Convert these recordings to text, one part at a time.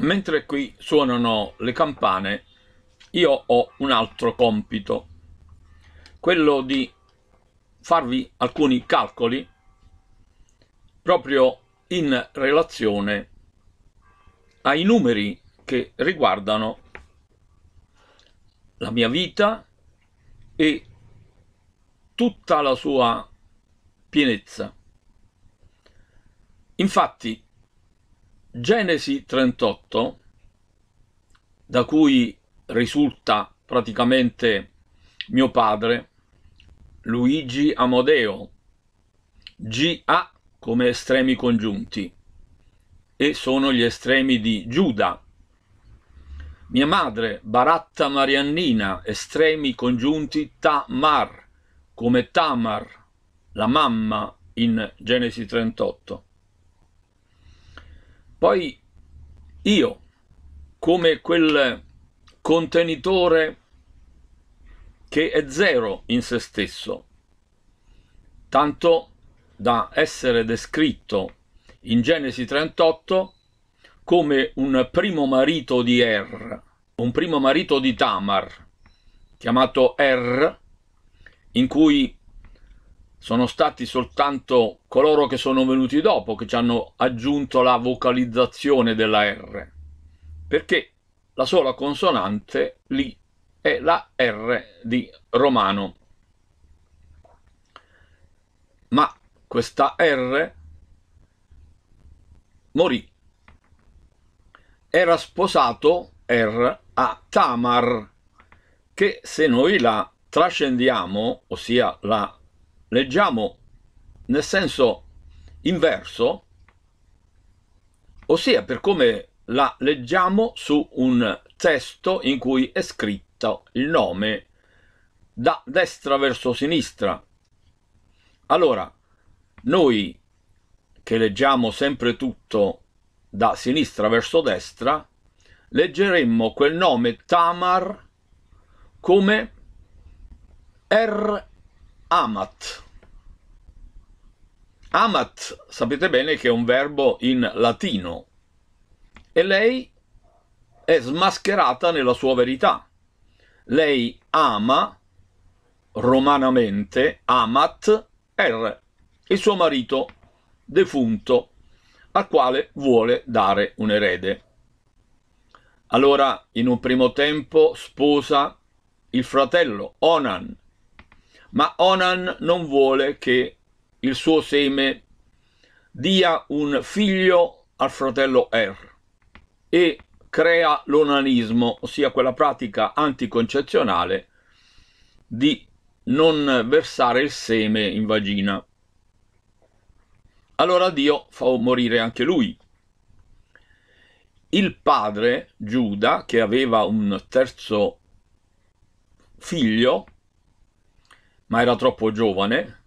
Mentre qui suonano le campane, io ho un altro compito, quello di farvi alcuni calcoli proprio in relazione ai numeri che riguardano la mia vita e tutta la sua pienezza. Infatti, Genesi 38, da cui risulta praticamente mio padre, Luigi Amodeo, GA come estremi congiunti, e sono gli estremi di Giuda. Mia madre, Baratta Mariannina, estremi congiunti Tamar, come Tamar, la mamma in Genesi 38 poi io, come quel contenitore che è zero in se stesso, tanto da essere descritto in Genesi 38 come un primo marito di Er, un primo marito di Tamar, chiamato Er, in cui sono stati soltanto coloro che sono venuti dopo che ci hanno aggiunto la vocalizzazione della R, perché la sola consonante lì è la R di romano. Ma questa R morì. Era sposato R a Tamar, che se noi la trascendiamo, ossia la leggiamo nel senso inverso, ossia per come la leggiamo su un testo in cui è scritto il nome da destra verso sinistra. Allora, noi che leggiamo sempre tutto da sinistra verso destra, leggeremmo quel nome Tamar come R amat. Amat, sapete bene che è un verbo in latino e lei è smascherata nella sua verità. Lei ama romanamente, amat, R, il suo marito defunto, al quale vuole dare un erede. Allora, in un primo tempo sposa il fratello Onan, ma Onan non vuole che il suo seme dia un figlio al fratello Er e crea l'onanismo, ossia quella pratica anticoncezionale di non versare il seme in vagina. Allora Dio fa morire anche lui. Il padre, Giuda, che aveva un terzo figlio, ma era troppo giovane,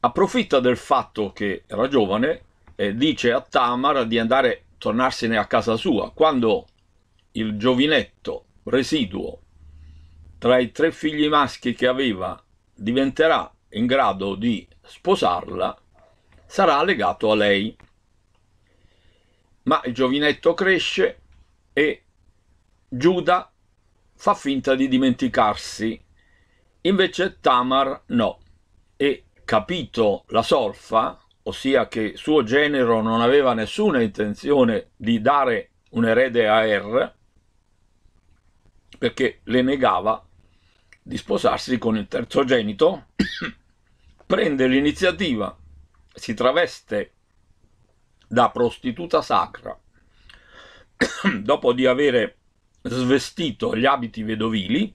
approfitta del fatto che era giovane e dice a Tamar di andare tornarsene a casa sua, quando il giovinetto residuo tra i tre figli maschi che aveva diventerà in grado di sposarla, sarà legato a lei. Ma il giovinetto cresce e Giuda fa finta di dimenticarsi Invece Tamar no, e capito la solfa, ossia che suo genero non aveva nessuna intenzione di dare un erede a Er, perché le negava di sposarsi con il terzogenito, prende l'iniziativa, si traveste da prostituta sacra, dopo di avere svestito gli abiti vedovili,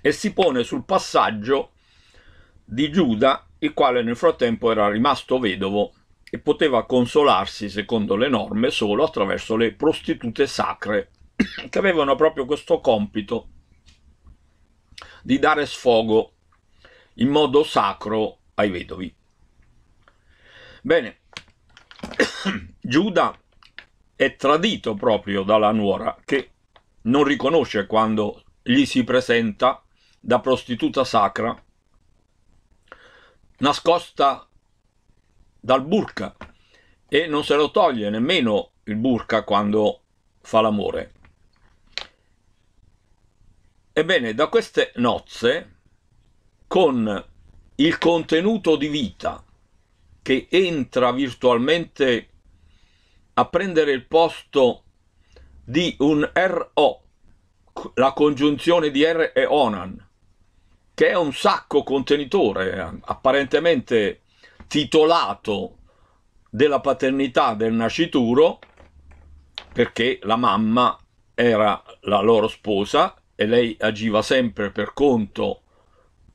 e si pone sul passaggio di Giuda, il quale nel frattempo era rimasto vedovo e poteva consolarsi, secondo le norme, solo attraverso le prostitute sacre, che avevano proprio questo compito di dare sfogo in modo sacro ai vedovi. Bene, Giuda è tradito proprio dalla nuora che non riconosce quando gli si presenta da prostituta sacra nascosta dal burka e non se lo toglie nemmeno il burka quando fa l'amore. Ebbene, da queste nozze, con il contenuto di vita che entra virtualmente a prendere il posto di un RO, la congiunzione di R e Onan, che è un sacco contenitore apparentemente titolato della paternità del nascituro perché la mamma era la loro sposa e lei agiva sempre per conto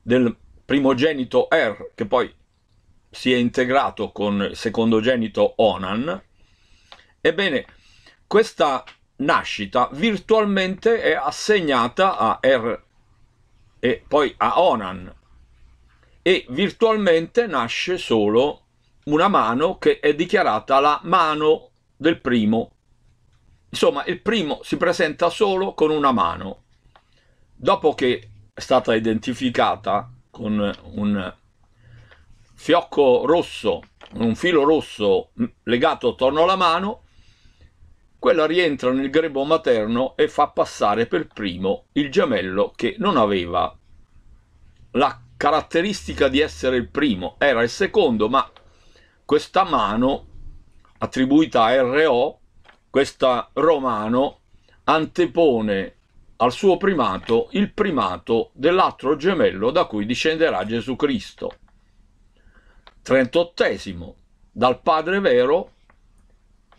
del primogenito Er che poi si è integrato con il secondogenito Onan ebbene questa nascita virtualmente è assegnata a Er e poi a Onan e virtualmente nasce solo una mano che è dichiarata la mano del primo. Insomma, il primo si presenta solo con una mano. Dopo che è stata identificata con un fiocco rosso, un filo rosso legato attorno alla mano, quella rientra nel grebo materno e fa passare per primo il gemello che non aveva la caratteristica di essere il primo, era il secondo, ma questa mano attribuita a RO, questa romano, antepone al suo primato il primato dell'altro gemello da cui discenderà Gesù Cristo. Trentottesimo, dal Padre vero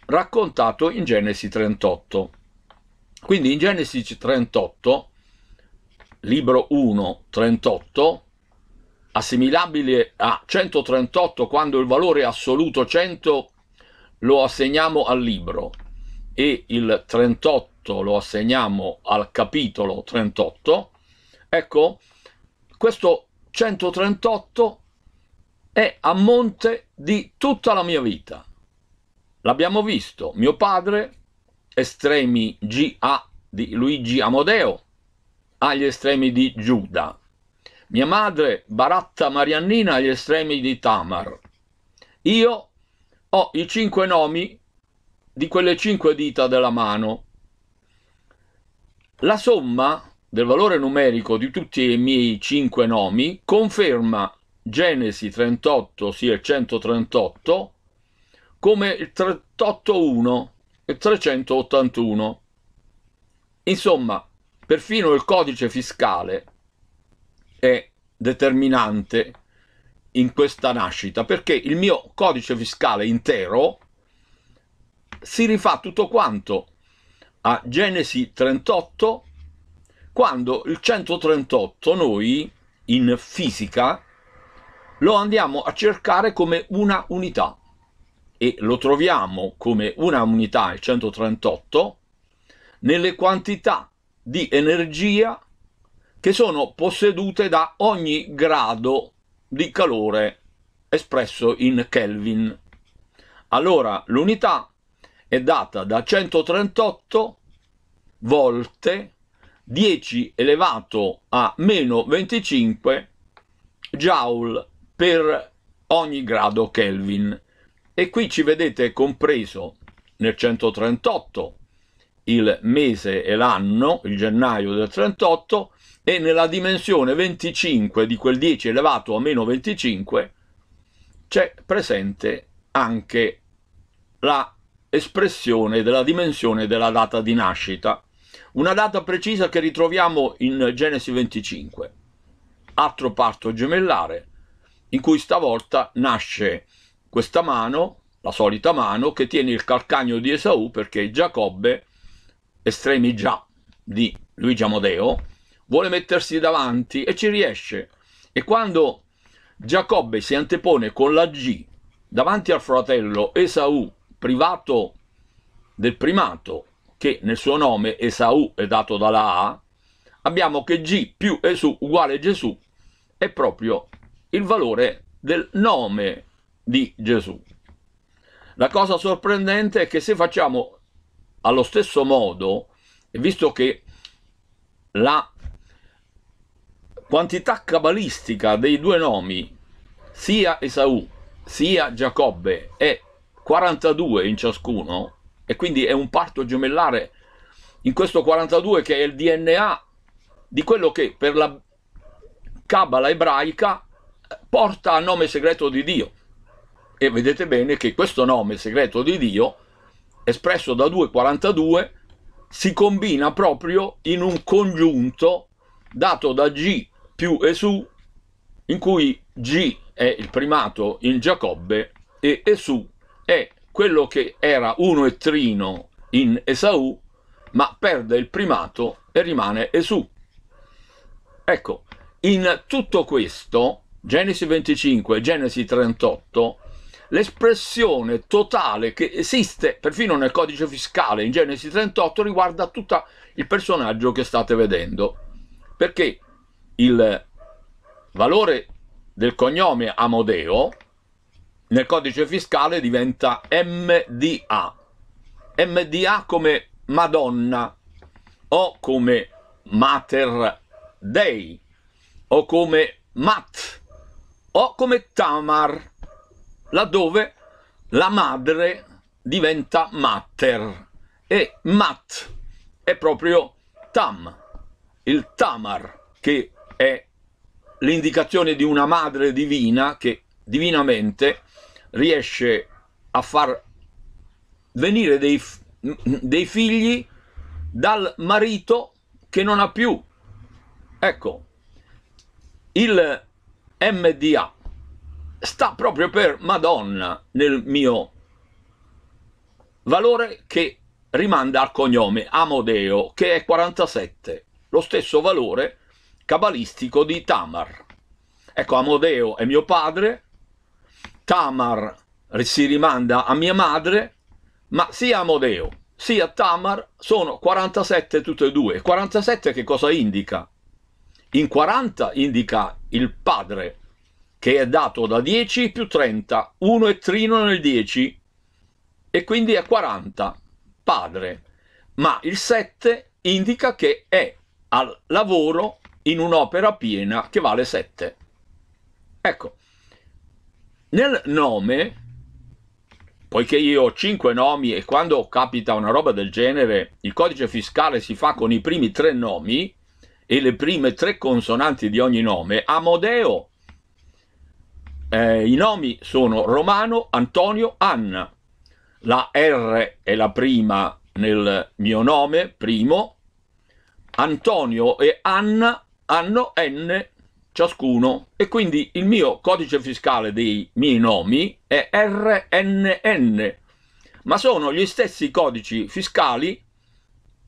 raccontato in Genesi 38. Quindi in Genesi 38, libro 1, 38, assimilabile a 138 quando il valore assoluto 100 lo assegniamo al libro e il 38 lo assegniamo al capitolo 38, ecco, questo 138 è a monte di tutta la mia vita. L'abbiamo visto, mio padre, estremi GA di Luigi Amodeo, agli estremi di Giuda. Mia madre, Baratta Mariannina, agli estremi di Tamar. Io ho i cinque nomi di quelle cinque dita della mano. La somma del valore numerico di tutti i miei cinque nomi conferma Genesi 38, sì, e 138, come il 381 e 381. Insomma, perfino il codice fiscale è determinante in questa nascita perché il mio codice fiscale intero si rifà tutto quanto a Genesi 38 quando il 138 noi in fisica lo andiamo a cercare come una unità e lo troviamo come una unità, il 138, nelle quantità di energia che sono possedute da ogni grado di calore espresso in Kelvin. Allora l'unità è data da 138 volte 10 elevato a meno 25 joule per ogni grado Kelvin. E qui ci vedete compreso nel 138 il mese e l'anno, il gennaio del 38, e nella dimensione 25 di quel 10 elevato a meno 25 c'è presente anche la espressione della dimensione della data di nascita, una data precisa che ritroviamo in Genesi 25, altro parto gemellare, in cui stavolta nasce questa mano, la solita mano, che tiene il calcagno di Esaù perché Giacobbe, estremi già di Luigi Amodeo, vuole mettersi davanti e ci riesce. E quando Giacobbe si antepone con la G davanti al fratello Esaù, privato del primato, che nel suo nome Esaù è dato dalla A, abbiamo che G più Esaù uguale Gesù è proprio il valore del nome di Gesù. La cosa sorprendente è che se facciamo allo stesso modo, visto che la quantità cabalistica dei due nomi, sia Esaù sia Giacobbe, è 42 in ciascuno, e quindi è un parto gemellare in questo 42 che è il DNA di quello che per la cabala ebraica porta a nome segreto di Dio e vedete bene che questo nome segreto di Dio, espresso da 2,42, si combina proprio in un congiunto dato da G più Esu, in cui G è il primato in Giacobbe e Esu è quello che era uno e trino in Esaù, ma perde il primato e rimane Esù. Ecco, in tutto questo, Genesi 25 Genesi 38, l'espressione totale che esiste perfino nel codice fiscale in Genesi 38 riguarda tutto il personaggio che state vedendo, perché il valore del cognome Amodeo nel codice fiscale diventa MDA, MDA come Madonna o come Mater Dei o come Mat o come Tamar laddove la madre diventa mater e mat è proprio tam, il tamar, che è l'indicazione di una madre divina che divinamente riesce a far venire dei, dei figli dal marito che non ha più. Ecco, il MDA sta proprio per Madonna nel mio valore che rimanda al cognome Amodeo, che è 47, lo stesso valore cabalistico di Tamar. Ecco, Amodeo è mio padre, Tamar si rimanda a mia madre, ma sia Amodeo sia Tamar sono 47 tutte e due. 47 che cosa indica? In 40 indica il padre, che è dato da 10 più 30, 1 e trino nel 10 e quindi è 40, padre, ma il 7 indica che è al lavoro in un'opera piena che vale 7. Ecco, nel nome, poiché io ho 5 nomi e quando capita una roba del genere il codice fiscale si fa con i primi tre nomi e le prime tre consonanti di ogni nome, Amodeo eh, I nomi sono Romano, Antonio, Anna. La R è la prima nel mio nome, primo. Antonio e Anna hanno N ciascuno e quindi il mio codice fiscale dei miei nomi è RNN, ma sono gli stessi codici fiscali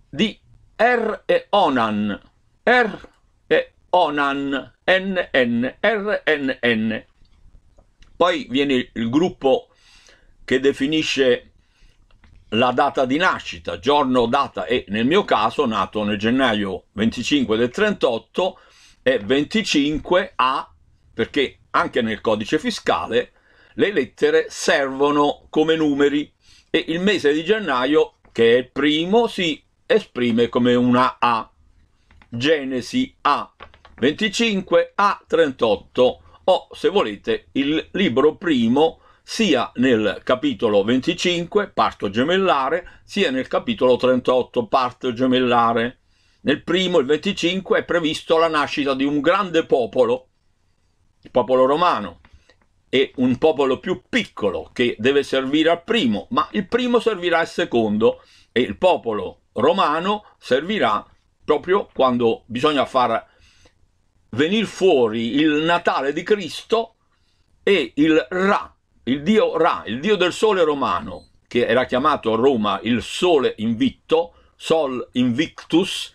di R e Onan, R e Onan, NN, RNN. Poi viene il gruppo che definisce la data di nascita, giorno, data e nel mio caso nato nel gennaio 25 del 38 e 25A perché anche nel codice fiscale le lettere servono come numeri e il mese di gennaio che è il primo si esprime come una A. Genesi A 25 A 38 o, se volete, il libro primo sia nel capitolo 25, parto gemellare, sia nel capitolo 38, parto gemellare. Nel primo, il 25, è previsto la nascita di un grande popolo, il popolo romano, e un popolo più piccolo che deve servire al primo, ma il primo servirà al secondo e il popolo romano servirà proprio quando bisogna far venir fuori il Natale di Cristo e il Ra, il dio Ra, il dio del sole romano, che era chiamato a Roma il sole invitto, Sol Invictus,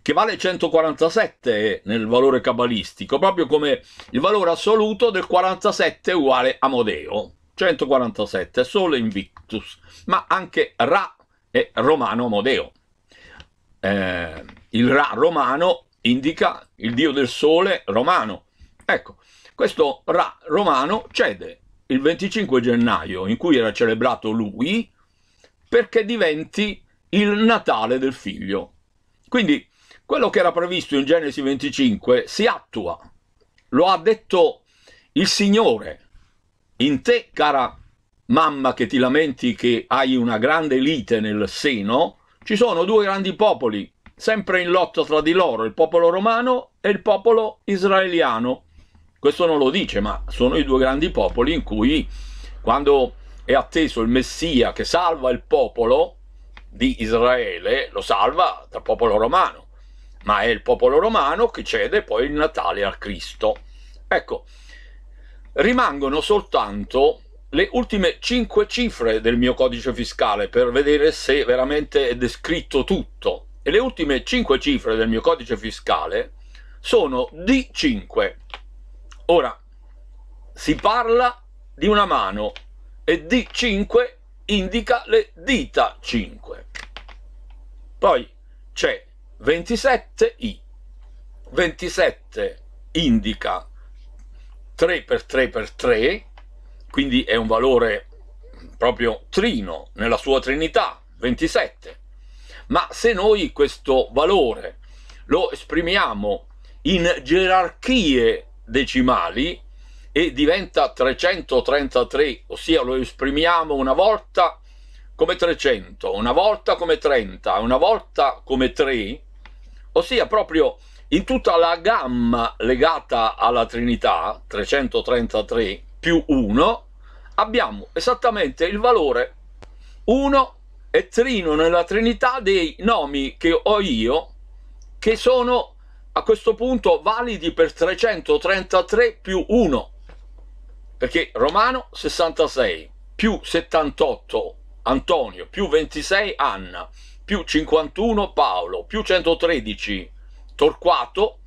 che vale 147 nel valore cabalistico, proprio come il valore assoluto del 47 uguale a Amodeo. 147, Sole Invictus, ma anche Ra è Romano Amodeo. Eh, il Ra romano indica il dio del sole romano. Ecco, questo Ra romano cede il 25 gennaio in cui era celebrato lui perché diventi il Natale del figlio. Quindi quello che era previsto in Genesi 25 si attua, lo ha detto il Signore. In te, cara mamma che ti lamenti che hai una grande lite nel seno, ci sono due grandi popoli, sempre in lotta tra di loro il popolo romano e il popolo israeliano. Questo non lo dice, ma sono i due grandi popoli in cui quando è atteso il Messia che salva il popolo di Israele, lo salva dal popolo romano, ma è il popolo romano che cede poi il Natale a Cristo. Ecco, rimangono soltanto le ultime cinque cifre del mio codice fiscale per vedere se veramente è descritto tutto e le ultime 5 cifre del mio codice fiscale sono D5. Ora, si parla di una mano e D5 indica le dita 5. Poi c'è 27i. 27 indica 3x3x3, quindi è un valore proprio trino nella sua trinità, 27 ma se noi questo valore lo esprimiamo in gerarchie decimali e diventa 333, ossia lo esprimiamo una volta come 300, una volta come 30, una volta come 3, ossia proprio in tutta la gamma legata alla Trinità, 333 più 1, abbiamo esattamente il valore 1 e trino nella Trinità dei nomi che ho io, che sono a questo punto validi per 333 più 1, perché Romano 66 più 78 Antonio più 26 Anna più 51 Paolo più 113 Torquato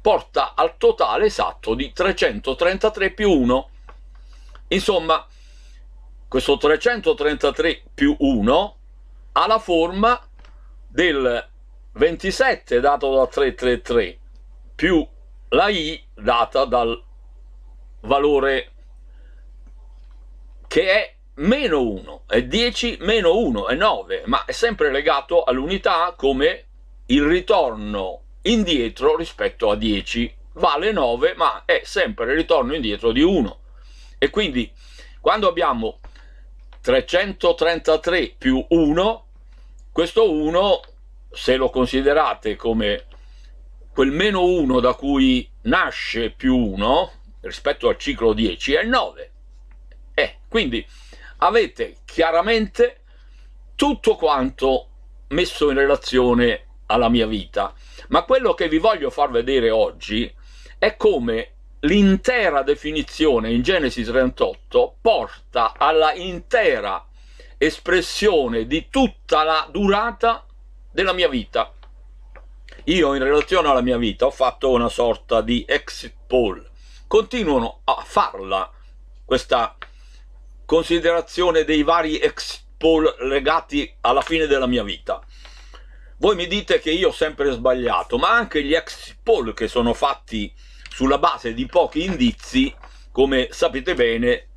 porta al totale esatto di 333 più 1. Insomma, questo 333 più 1 ha la forma del 27 dato da 333 più la i data dal valore che è meno 1 è 10 meno 1 è 9 ma è sempre legato all'unità come il ritorno indietro rispetto a 10 vale 9 ma è sempre il ritorno indietro di 1 e quindi quando abbiamo 333 più 1 questo 1, se lo considerate come quel meno 1 da cui nasce più 1 rispetto al ciclo 10, è il 9. Eh, quindi avete chiaramente tutto quanto messo in relazione alla mia vita. Ma quello che vi voglio far vedere oggi è come l'intera definizione in Genesi 38 porta alla intera definizione espressione di tutta la durata della mia vita. Io in relazione alla mia vita ho fatto una sorta di exit poll. Continuano a farla questa considerazione dei vari exit poll legati alla fine della mia vita. Voi mi dite che io ho sempre sbagliato, ma anche gli exit poll che sono fatti sulla base di pochi indizi, come sapete bene,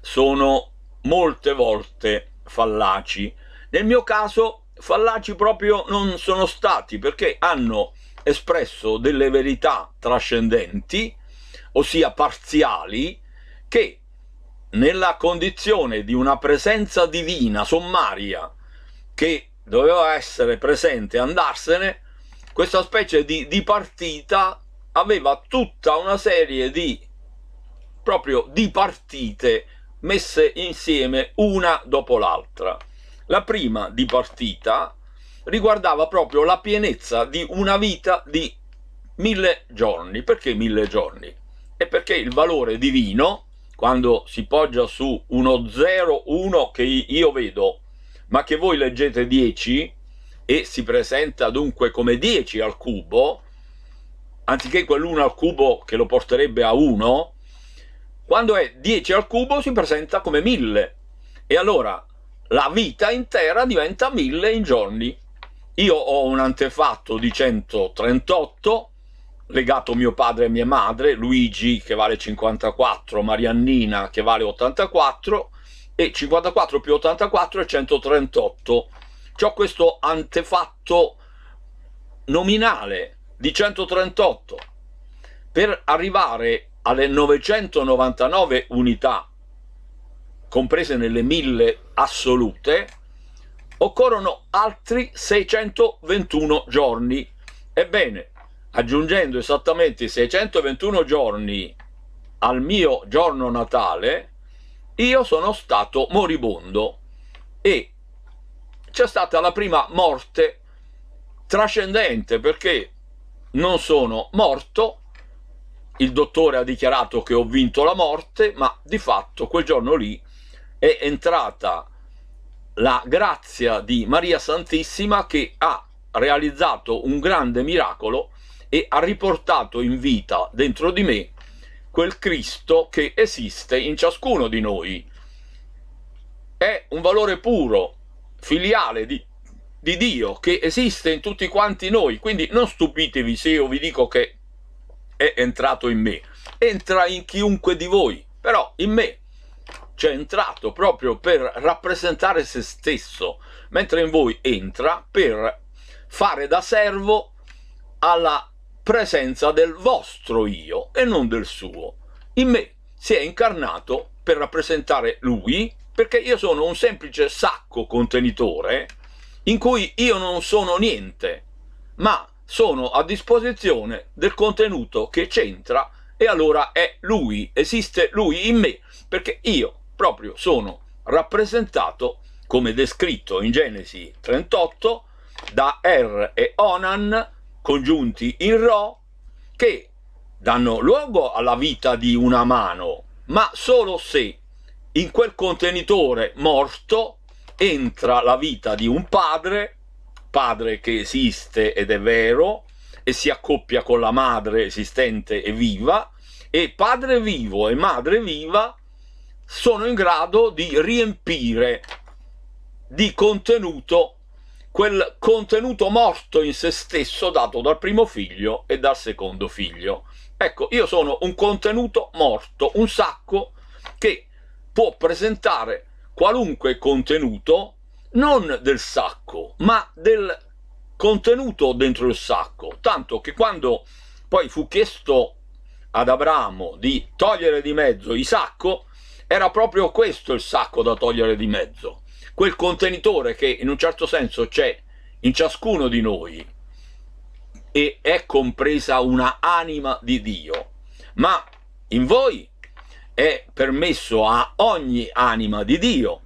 sono molte volte fallaci. Nel mio caso fallaci proprio non sono stati perché hanno espresso delle verità trascendenti, ossia parziali, che nella condizione di una presenza divina sommaria che doveva essere presente e andarsene, questa specie di, di partita aveva tutta una serie di proprio di partite messe insieme una dopo l'altra. La prima di partita riguardava proprio la pienezza di una vita di mille giorni. Perché mille giorni? E perché il valore divino, quando si poggia su uno 0, 1 che io vedo, ma che voi leggete 10 e si presenta dunque come 10 al cubo, anziché quell'1 al cubo che lo porterebbe a 1, quando è 10 al cubo si presenta come 1000 e allora la vita intera diventa 1000 in giorni. Io ho un antefatto di 138 legato mio padre e mia madre, Luigi che vale 54, Mariannina che vale 84 e 54 più 84 è 138. C'ho questo antefatto nominale di 138 per arrivare alle 999 unità, comprese nelle 1000 assolute, occorrono altri 621 giorni. Ebbene, aggiungendo esattamente 621 giorni al mio giorno natale, io sono stato moribondo e c'è stata la prima morte trascendente perché non sono morto il dottore ha dichiarato che ho vinto la morte, ma di fatto quel giorno lì è entrata la grazia di Maria Santissima che ha realizzato un grande miracolo e ha riportato in vita dentro di me quel Cristo che esiste in ciascuno di noi. È un valore puro, filiale di, di Dio che esiste in tutti quanti noi, quindi non stupitevi se io vi dico che è entrato in me. Entra in chiunque di voi, però in me c'è cioè, entrato proprio per rappresentare se stesso, mentre in voi entra per fare da servo alla presenza del vostro io e non del suo. In me si è incarnato per rappresentare lui, perché io sono un semplice sacco contenitore in cui io non sono niente, ma sono a disposizione del contenuto che c'entra e allora è lui, esiste lui in me, perché io proprio sono rappresentato, come descritto in Genesi 38, da Er e Onan, congiunti in Ro, che danno luogo alla vita di una mano, ma solo se in quel contenitore morto entra la vita di un padre padre che esiste ed è vero, e si accoppia con la madre esistente e viva, e padre vivo e madre viva sono in grado di riempire di contenuto quel contenuto morto in se stesso dato dal primo figlio e dal secondo figlio. Ecco, io sono un contenuto morto, un sacco che può presentare qualunque contenuto non del sacco, ma del contenuto dentro il sacco, tanto che quando poi fu chiesto ad Abramo di togliere di mezzo il sacco, era proprio questo il sacco da togliere di mezzo, quel contenitore che in un certo senso c'è in ciascuno di noi e è compresa una anima di Dio, ma in voi è permesso a ogni anima di Dio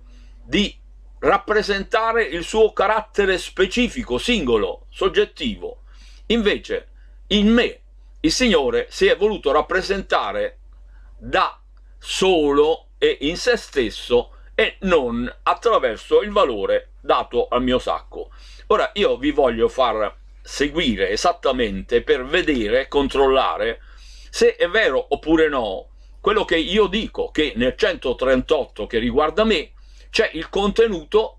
di rappresentare il suo carattere specifico, singolo, soggettivo. Invece, in me, il Signore si è voluto rappresentare da solo e in se stesso e non attraverso il valore dato al mio sacco. Ora io vi voglio far seguire esattamente per vedere, controllare se è vero oppure no quello che io dico che nel 138 che riguarda me c'è il contenuto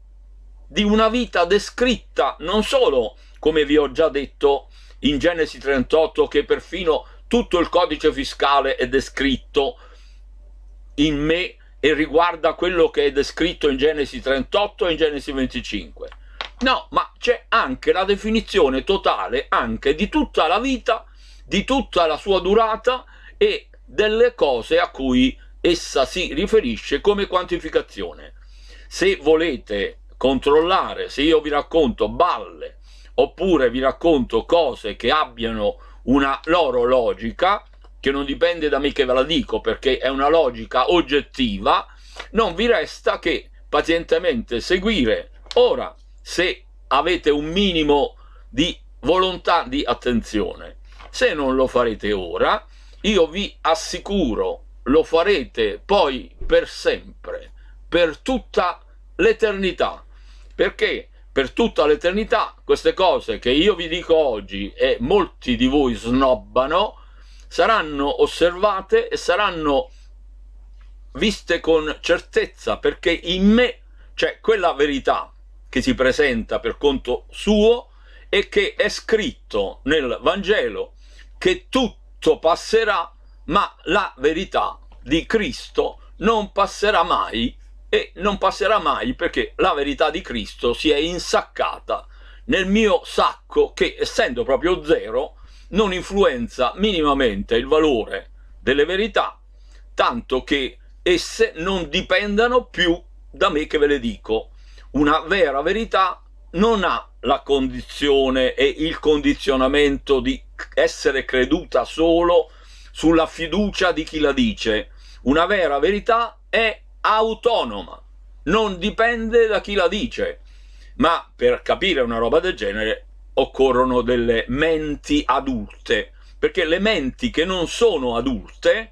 di una vita descritta non solo, come vi ho già detto in Genesi 38, che perfino tutto il codice fiscale è descritto in me e riguarda quello che è descritto in Genesi 38 e in Genesi 25. No, ma c'è anche la definizione totale anche di tutta la vita, di tutta la sua durata e delle cose a cui essa si riferisce come quantificazione se volete controllare se io vi racconto balle oppure vi racconto cose che abbiano una loro logica che non dipende da me che ve la dico perché è una logica oggettiva non vi resta che pazientemente seguire ora se avete un minimo di volontà di attenzione se non lo farete ora io vi assicuro lo farete poi per sempre per tutta la l'eternità, perché per tutta l'eternità queste cose che io vi dico oggi e molti di voi snobbano saranno osservate e saranno viste con certezza perché in me c'è quella verità che si presenta per conto suo e che è scritto nel Vangelo che tutto passerà ma la verità di Cristo non passerà mai e non passerà mai perché la verità di Cristo si è insaccata nel mio sacco che, essendo proprio zero, non influenza minimamente il valore delle verità, tanto che esse non dipendano più da me che ve le dico. Una vera verità non ha la condizione e il condizionamento di essere creduta solo sulla fiducia di chi la dice. Una vera verità è autonoma, non dipende da chi la dice. Ma per capire una roba del genere occorrono delle menti adulte, perché le menti che non sono adulte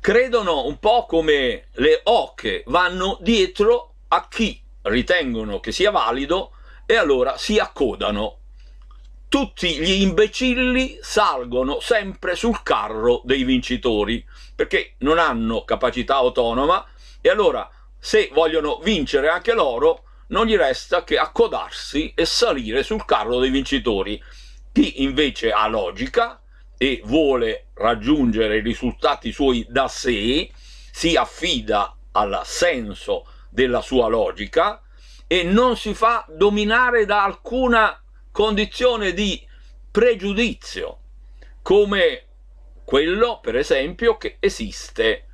credono un po' come le oche, vanno dietro a chi ritengono che sia valido e allora si accodano tutti gli imbecilli salgono sempre sul carro dei vincitori perché non hanno capacità autonoma e allora se vogliono vincere anche loro non gli resta che accodarsi e salire sul carro dei vincitori chi invece ha logica e vuole raggiungere i risultati suoi da sé si affida al senso della sua logica e non si fa dominare da alcuna condizione di pregiudizio, come quello, per esempio, che esiste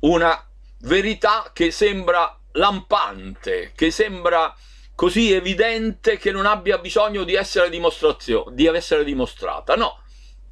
una verità che sembra lampante, che sembra così evidente che non abbia bisogno di essere, di essere dimostrata. No,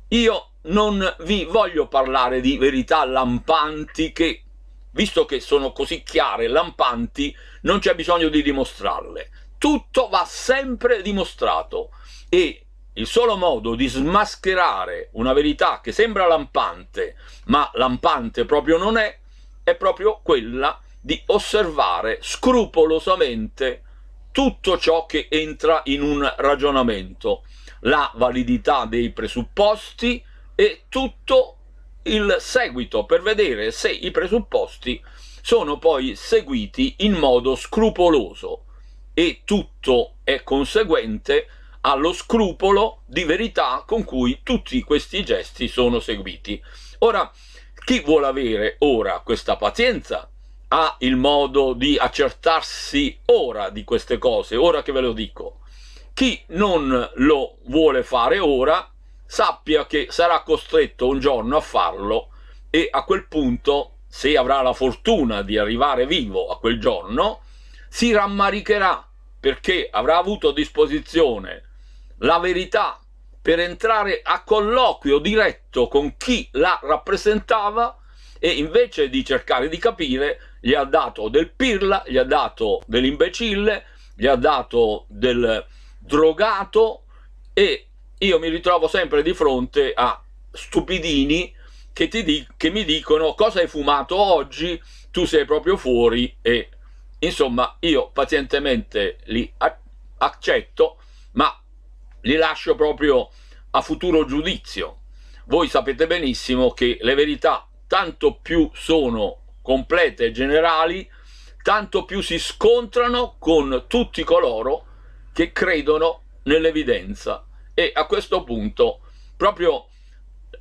io non vi voglio parlare di verità lampanti che, visto che sono così chiare e lampanti, non c'è bisogno di dimostrarle tutto va sempre dimostrato e il solo modo di smascherare una verità che sembra lampante, ma lampante proprio non è, è proprio quella di osservare scrupolosamente tutto ciò che entra in un ragionamento, la validità dei presupposti e tutto il seguito per vedere se i presupposti sono poi seguiti in modo scrupoloso e tutto è conseguente allo scrupolo di verità con cui tutti questi gesti sono seguiti. Ora, chi vuole avere ora questa pazienza ha il modo di accertarsi ora di queste cose, ora che ve lo dico. Chi non lo vuole fare ora sappia che sarà costretto un giorno a farlo e a quel punto, se avrà la fortuna di arrivare vivo a quel giorno, si rammaricherà perché avrà avuto a disposizione la verità per entrare a colloquio diretto con chi la rappresentava e invece di cercare di capire gli ha dato del pirla, gli ha dato dell'imbecille, gli ha dato del drogato e io mi ritrovo sempre di fronte a stupidini che, ti di che mi dicono cosa hai fumato oggi, tu sei proprio fuori e Insomma, io pazientemente li accetto, ma li lascio proprio a futuro giudizio. Voi sapete benissimo che le verità tanto più sono complete e generali, tanto più si scontrano con tutti coloro che credono nell'evidenza. E a questo punto proprio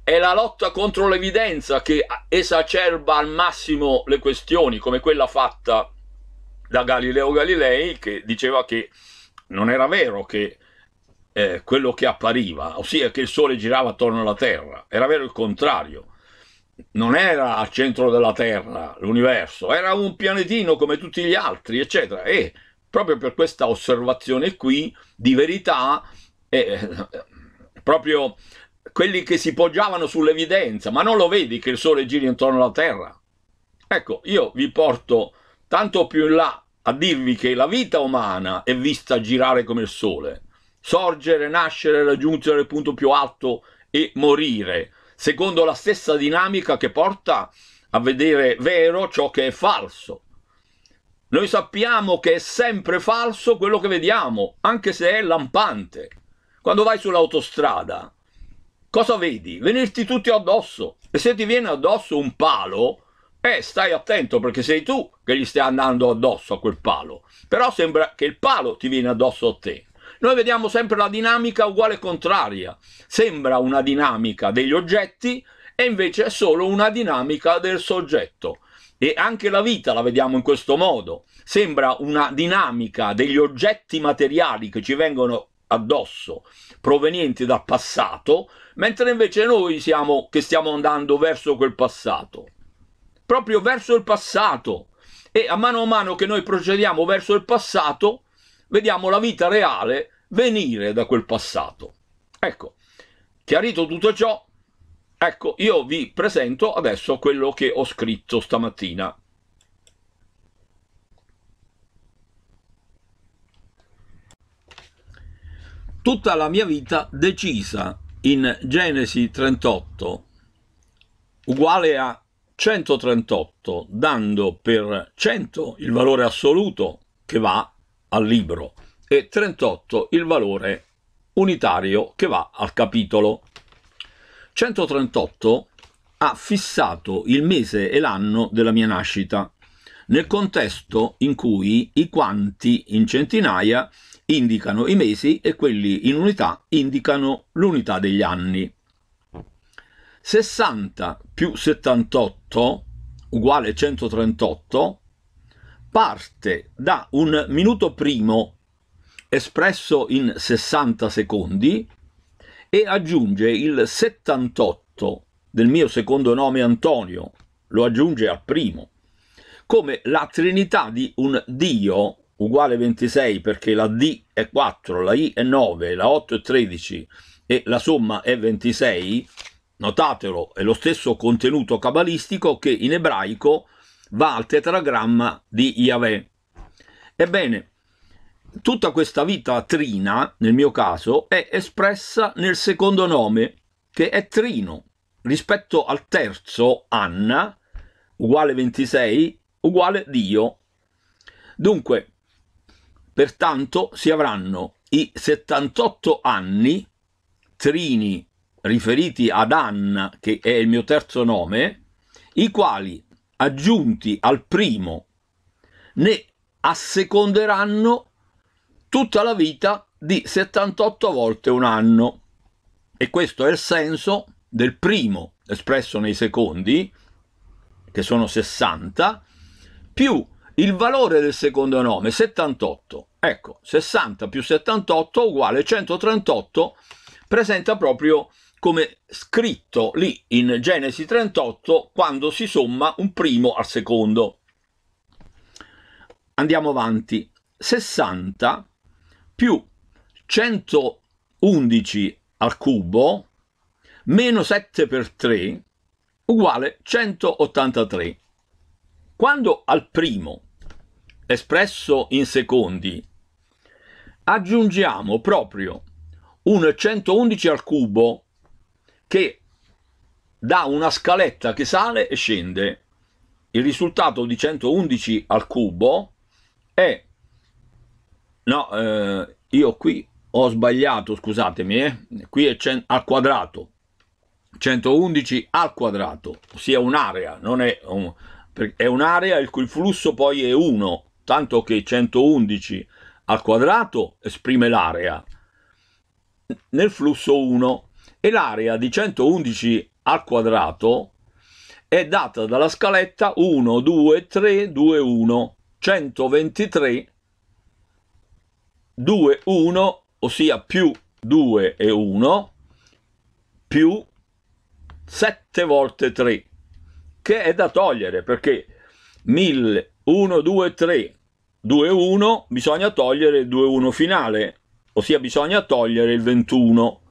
è la lotta contro l'evidenza che esacerba al massimo le questioni, come quella fatta da Galileo Galilei che diceva che non era vero che eh, quello che appariva, ossia che il Sole girava attorno alla Terra, era vero il contrario. Non era al centro della Terra l'universo, era un pianetino come tutti gli altri, eccetera. E proprio per questa osservazione qui di verità, eh, proprio quelli che si poggiavano sull'evidenza, ma non lo vedi che il Sole gira intorno alla Terra? Ecco, io vi porto tanto più in là a dirvi che la vita umana è vista girare come il sole, sorgere, nascere, raggiungere il punto più alto e morire, secondo la stessa dinamica che porta a vedere vero ciò che è falso. Noi sappiamo che è sempre falso quello che vediamo, anche se è lampante. Quando vai sull'autostrada, cosa vedi? Venirti tutti addosso. E se ti viene addosso un palo, eh, stai attento perché sei tu che gli stai andando addosso a quel palo. Però sembra che il palo ti viene addosso a te. Noi vediamo sempre la dinamica uguale contraria. Sembra una dinamica degli oggetti e invece è solo una dinamica del soggetto. E anche la vita la vediamo in questo modo. Sembra una dinamica degli oggetti materiali che ci vengono addosso provenienti dal passato, mentre invece noi siamo che stiamo andando verso quel passato proprio verso il passato e a mano a mano che noi procediamo verso il passato vediamo la vita reale venire da quel passato. Ecco, chiarito tutto ciò, ecco, io vi presento adesso quello che ho scritto stamattina. Tutta la mia vita decisa in Genesi 38, uguale a 138, dando per 100 il valore assoluto che va al libro e 38 il valore unitario che va al capitolo. 138 ha fissato il mese e l'anno della mia nascita, nel contesto in cui i quanti in centinaia indicano i mesi e quelli in unità indicano l'unità degli anni. 60 più 78 uguale 138 parte da un minuto primo espresso in 60 secondi e aggiunge il 78 del mio secondo nome Antonio, lo aggiunge al primo, come la trinità di un Dio uguale 26 perché la D è 4, la I è 9, la 8 è 13 e la somma è 26, Notatelo, è lo stesso contenuto cabalistico che in ebraico va al tetragramma di Yahweh. Ebbene, tutta questa vita trina, nel mio caso, è espressa nel secondo nome, che è Trino, rispetto al terzo Anna, uguale 26, uguale Dio. Dunque, pertanto si avranno i 78 anni trini riferiti ad Anna, che è il mio terzo nome, i quali, aggiunti al primo, ne asseconderanno tutta la vita di 78 volte un anno. E questo è il senso del primo espresso nei secondi, che sono 60, più il valore del secondo nome, 78. Ecco, 60 più 78 uguale 138 presenta proprio come scritto lì in Genesi 38 quando si somma un primo al secondo. Andiamo avanti. 60 più 111 al cubo meno 7 per 3 uguale 183. Quando al primo, espresso in secondi, aggiungiamo proprio un 111 al cubo che dà una scaletta che sale e scende. Il risultato di 111 al cubo è... No, eh, io qui ho sbagliato, scusatemi, eh. qui è al quadrato. 111 al quadrato, ossia un'area, non è un... è un'area il cui flusso poi è 1, tanto che 111 al quadrato esprime l'area nel flusso 1 e l'area di 111 al quadrato è data dalla scaletta 1, 2, 3, 2, 1, 123, 2, 1, ossia più 2 e 1, più 7 volte 3, che è da togliere perché 1000, 1, 2, 3, 2, 1, bisogna togliere il 2, 1 finale, ossia bisogna togliere il 21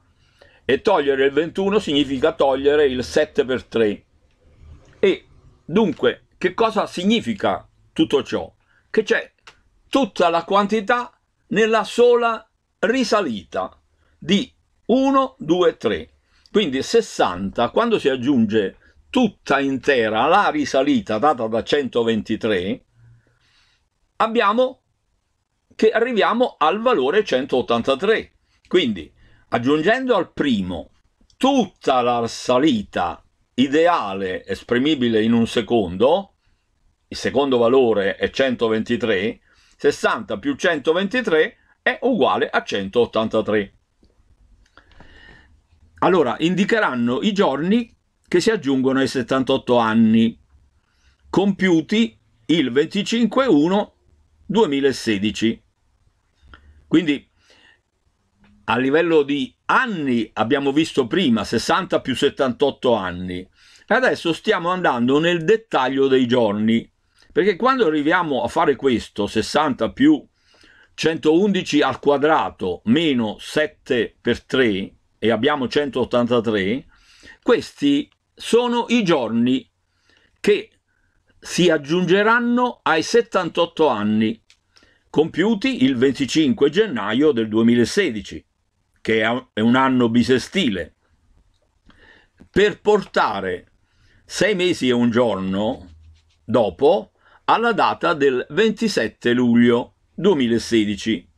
e togliere il 21 significa togliere il 7 per 3. E dunque, che cosa significa tutto ciò? Che c'è tutta la quantità nella sola risalita di 1, 2, 3. Quindi 60, quando si aggiunge tutta intera la risalita data da 123, abbiamo che arriviamo al valore 183. Quindi Aggiungendo al primo tutta la salita ideale esprimibile in un secondo, il secondo valore è 123, 60 più 123 è uguale a 183. Allora, indicheranno i giorni che si aggiungono ai 78 anni, compiuti il 25 1 2016. Quindi a livello di anni abbiamo visto prima 60 più 78 anni e adesso stiamo andando nel dettaglio dei giorni perché quando arriviamo a fare questo 60 più 111 al quadrato meno 7 per 3 e abbiamo 183 questi sono i giorni che si aggiungeranno ai 78 anni compiuti il 25 gennaio del 2016 che è un anno bisestile, per portare sei mesi e un giorno dopo alla data del 27 luglio 2016.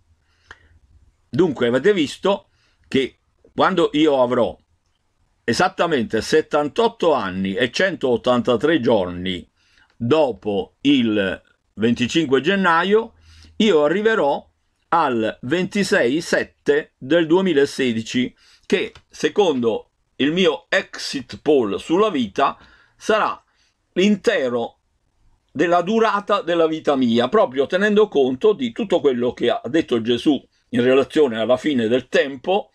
Dunque avete visto che quando io avrò esattamente 78 anni e 183 giorni dopo il 25 gennaio, io arriverò al 26,7 del 2016 che secondo il mio exit poll sulla vita sarà l'intero della durata della vita mia, proprio tenendo conto di tutto quello che ha detto Gesù in relazione alla fine del tempo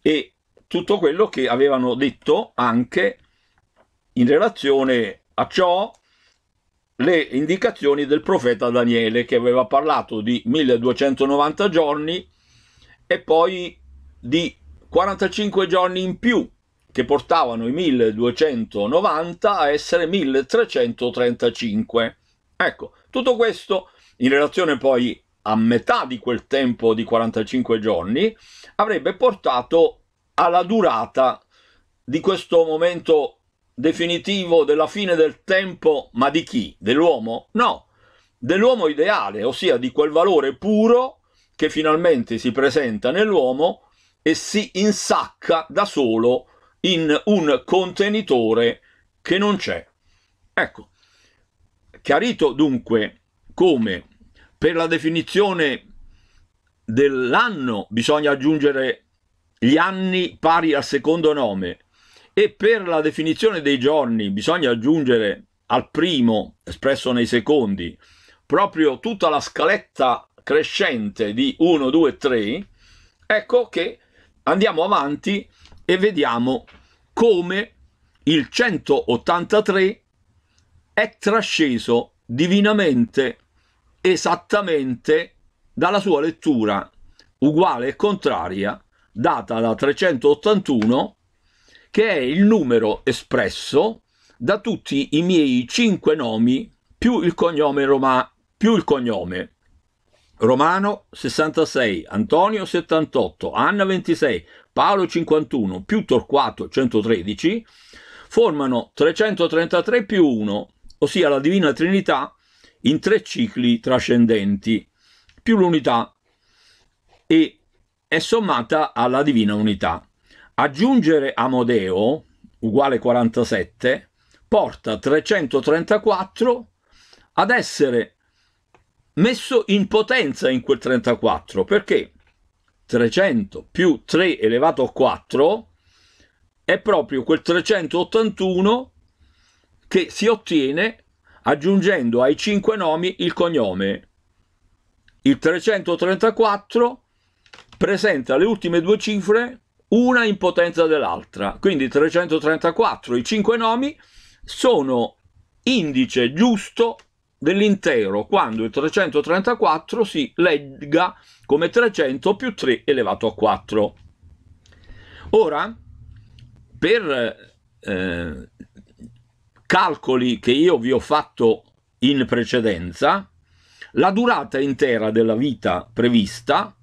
e tutto quello che avevano detto anche in relazione a ciò le indicazioni del profeta Daniele che aveva parlato di 1290 giorni e poi di 45 giorni in più che portavano i 1290 a essere 1335. Ecco, tutto questo in relazione poi a metà di quel tempo di 45 giorni avrebbe portato alla durata di questo momento definitivo della fine del tempo, ma di chi? Dell'uomo? No, dell'uomo ideale, ossia di quel valore puro che finalmente si presenta nell'uomo e si insacca da solo in un contenitore che non c'è. Ecco, chiarito dunque come per la definizione dell'anno bisogna aggiungere gli anni pari al secondo nome e per la definizione dei giorni bisogna aggiungere al primo, espresso nei secondi, proprio tutta la scaletta crescente di 1, 2, 3, ecco che andiamo avanti e vediamo come il 183 è trasceso divinamente, esattamente dalla sua lettura, uguale e contraria, data da 381 che è il numero espresso da tutti i miei cinque nomi più il cognome, Roma, più il cognome. Romano 66, Antonio 78, Anna 26, Paolo 51 più Torquato 113 formano 333 più 1, ossia la Divina Trinità in tre cicli trascendenti, più l'unità e è sommata alla Divina Unità. Aggiungere Amodeo, uguale 47, porta 334 ad essere messo in potenza in quel 34, perché 300 più 3 elevato a 4 è proprio quel 381 che si ottiene aggiungendo ai cinque nomi il cognome. Il 334 presenta le ultime due cifre una in potenza dell'altra. Quindi 334, i 5 nomi sono indice giusto dell'intero quando il 334 si legga come 300 più 3 elevato a 4. Ora, per eh, calcoli che io vi ho fatto in precedenza, la durata intera della vita prevista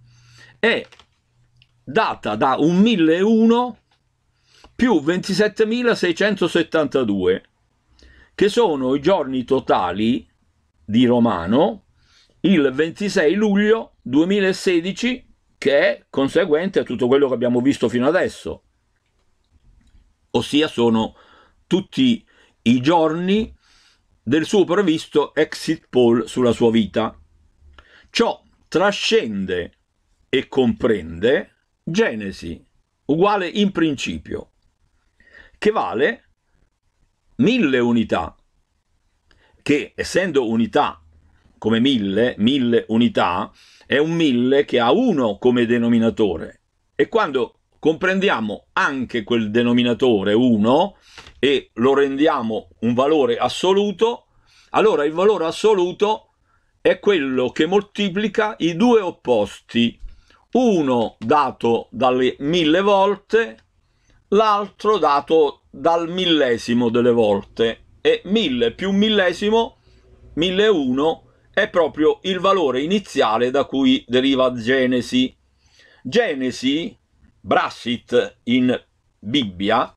è data da un 1001 più 27.672, che sono i giorni totali di Romano, il 26 luglio 2016, che è conseguente a tutto quello che abbiamo visto fino adesso, ossia sono tutti i giorni del suo previsto exit poll sulla sua vita. Ciò trascende e comprende genesi uguale in principio, che vale mille unità, che essendo unità come mille, mille unità, è un mille che ha uno come denominatore. E quando comprendiamo anche quel denominatore 1 e lo rendiamo un valore assoluto, allora il valore assoluto è quello che moltiplica i due opposti uno dato dalle mille volte, l'altro dato dal millesimo delle volte e mille più millesimo, mille uno, è proprio il valore iniziale da cui deriva Genesi. Genesi, Brassit in Bibbia,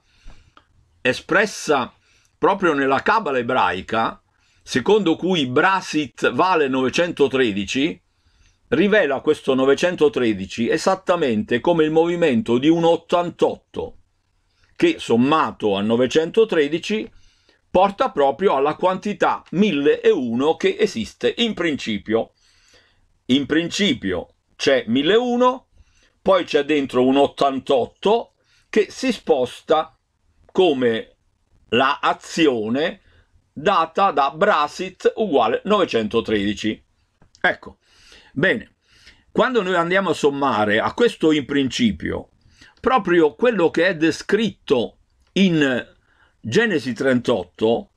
espressa proprio nella Cabala ebraica, secondo cui Brassit vale 913, rivela questo 913 esattamente come il movimento di un 88, che sommato a 913 porta proprio alla quantità 1001 che esiste in principio. In principio c'è 1001, poi c'è dentro un 88 che si sposta come la azione data da Brasit uguale 913. Ecco, Bene, quando noi andiamo a sommare a questo in principio proprio quello che è descritto in Genesi 38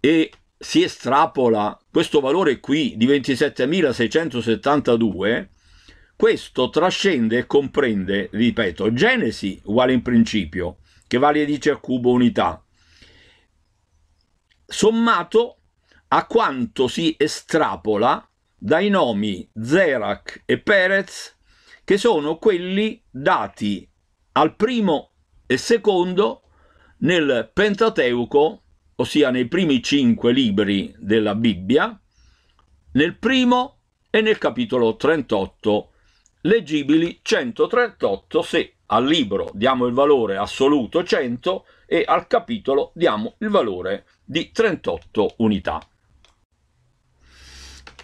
e si estrapola questo valore qui di 27.672, questo trascende e comprende, ripeto, Genesi uguale in principio, che vale 10 al cubo unità, sommato a quanto si estrapola dai nomi Zerak e Perez, che sono quelli dati al primo e secondo nel Pentateuco, ossia nei primi cinque libri della Bibbia, nel primo e nel capitolo 38, leggibili 138 se al libro diamo il valore assoluto 100 e al capitolo diamo il valore di 38 unità.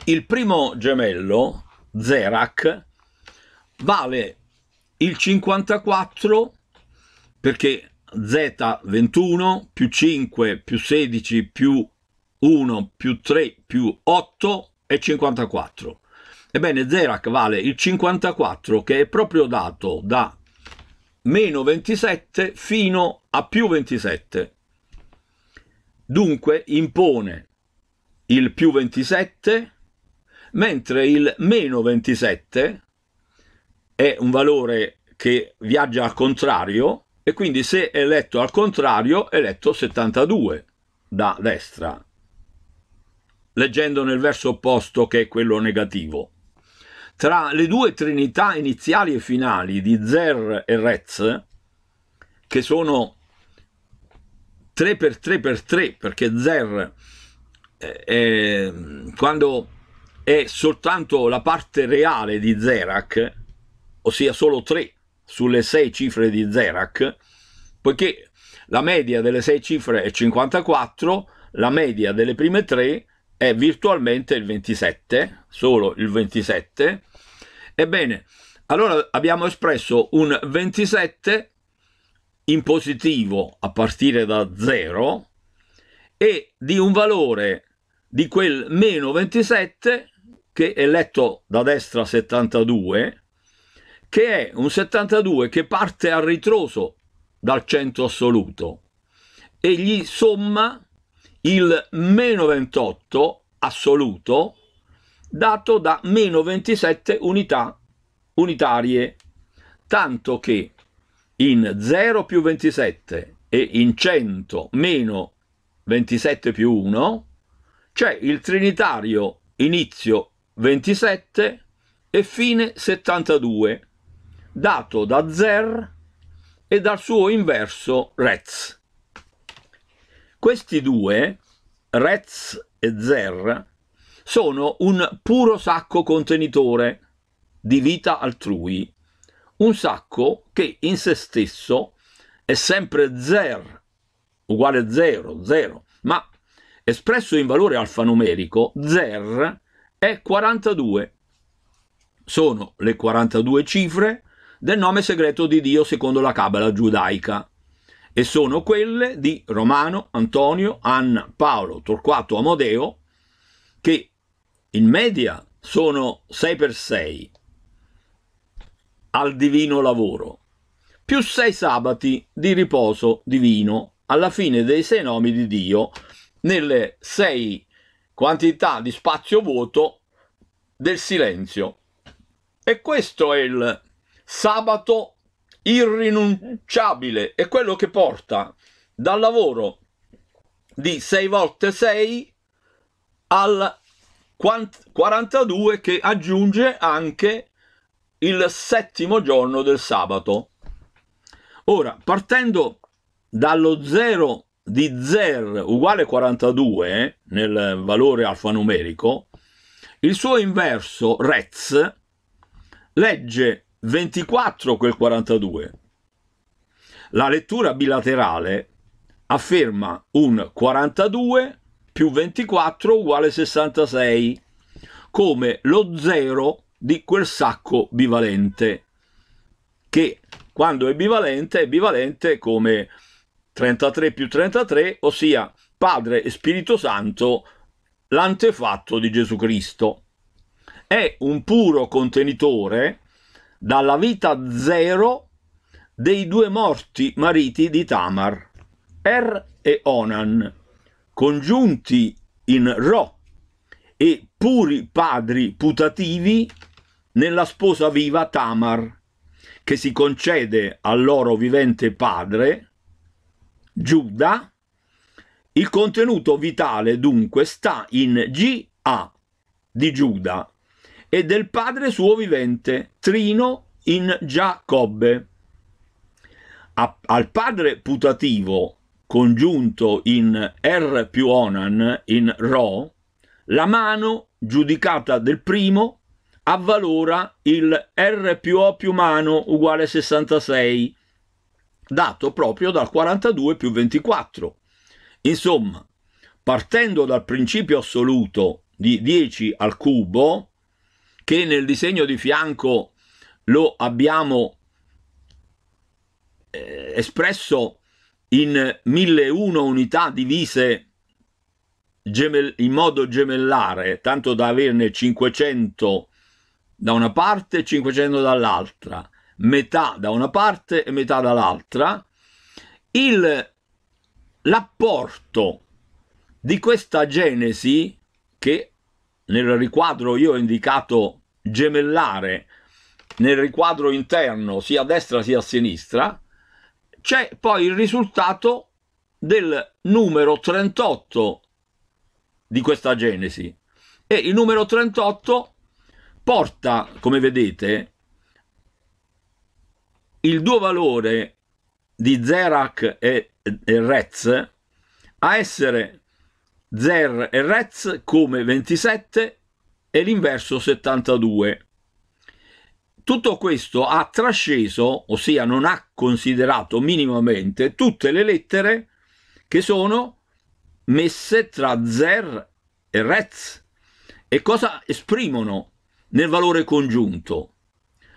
Il primo gemello, Zerak, vale il 54 perché Z21 più 5 più 16 più 1 più 3 più 8 è 54. Ebbene, Zerak vale il 54 che è proprio dato da meno 27 fino a più 27. Dunque impone il più 27 mentre il meno 27 è un valore che viaggia al contrario e quindi se è letto al contrario è letto 72 da destra, leggendo nel verso opposto che è quello negativo. Tra le due trinità iniziali e finali di Zer e Rez, che sono 3 per 3 per 3, perché Zer eh, quando è soltanto la parte reale di Zerak, ossia solo 3 sulle 6 cifre di Zerak, poiché la media delle 6 cifre è 54, la media delle prime 3 è virtualmente il 27, solo il 27. Ebbene, allora abbiamo espresso un 27 in positivo a partire da 0 e di un valore di quel meno 27 che è letto da destra 72, che è un 72 che parte a ritroso dal centro assoluto e gli somma il meno 28 assoluto dato da meno 27 unità unitarie, tanto che in 0 più 27 e in 100 meno 27 più 1 c'è cioè il trinitario inizio 27 e fine 72, dato da Zer e dal suo inverso Retz. Questi due, Retz e Zer, sono un puro sacco contenitore di vita altrui, un sacco che in se stesso è sempre Zer uguale 0, 0, ma espresso in valore alfanumerico, zer è 42. Sono le 42 cifre del nome segreto di Dio secondo la Cabala giudaica e sono quelle di Romano, Antonio, Anna, Paolo, Torquato, Amodeo che in media sono 6 per 6 al divino lavoro, più 6 sabati di riposo divino alla fine dei 6 nomi di Dio nelle 6 quantità di spazio vuoto del silenzio. E questo è il sabato irrinunciabile, è quello che porta dal lavoro di 6 volte 6 al 42 che aggiunge anche il settimo giorno del sabato. Ora, partendo dallo zero di 0 uguale 42 nel valore alfanumerico, il suo inverso Rez legge 24 quel 42. La lettura bilaterale afferma un 42 più 24 uguale 66 come lo zero di quel sacco bivalente che quando è bivalente è bivalente come 33 più 33, ossia Padre e Spirito Santo, l'antefatto di Gesù Cristo. È un puro contenitore dalla vita zero dei due morti mariti di Tamar, Er e Onan, congiunti in Ro e puri padri putativi nella sposa viva Tamar, che si concede al loro vivente padre Giuda. Il contenuto vitale dunque sta in G.A. di Giuda e del padre suo vivente, Trino in Giacobbe. A, al padre putativo congiunto in R più Onan in Ro, la mano giudicata del primo avvalora il R più O più mano uguale 66 dato proprio dal 42 più 24. Insomma, partendo dal principio assoluto di 10 al cubo, che nel disegno di fianco lo abbiamo eh, espresso in 1001 unità divise in modo gemellare, tanto da averne 500 da una parte e 500 dall'altra, metà da una parte e metà dall'altra, il, l'apporto di questa genesi che nel riquadro io ho indicato gemellare nel riquadro interno sia a destra sia a sinistra c'è poi il risultato del numero 38 di questa genesi e il numero 38 porta come vedete il duo valore di Zerak e, e Rez a essere Zer e Rez come 27 e l'inverso 72. Tutto questo ha trasceso, ossia non ha considerato minimamente tutte le lettere che sono messe tra Zer e Rez e cosa esprimono nel valore congiunto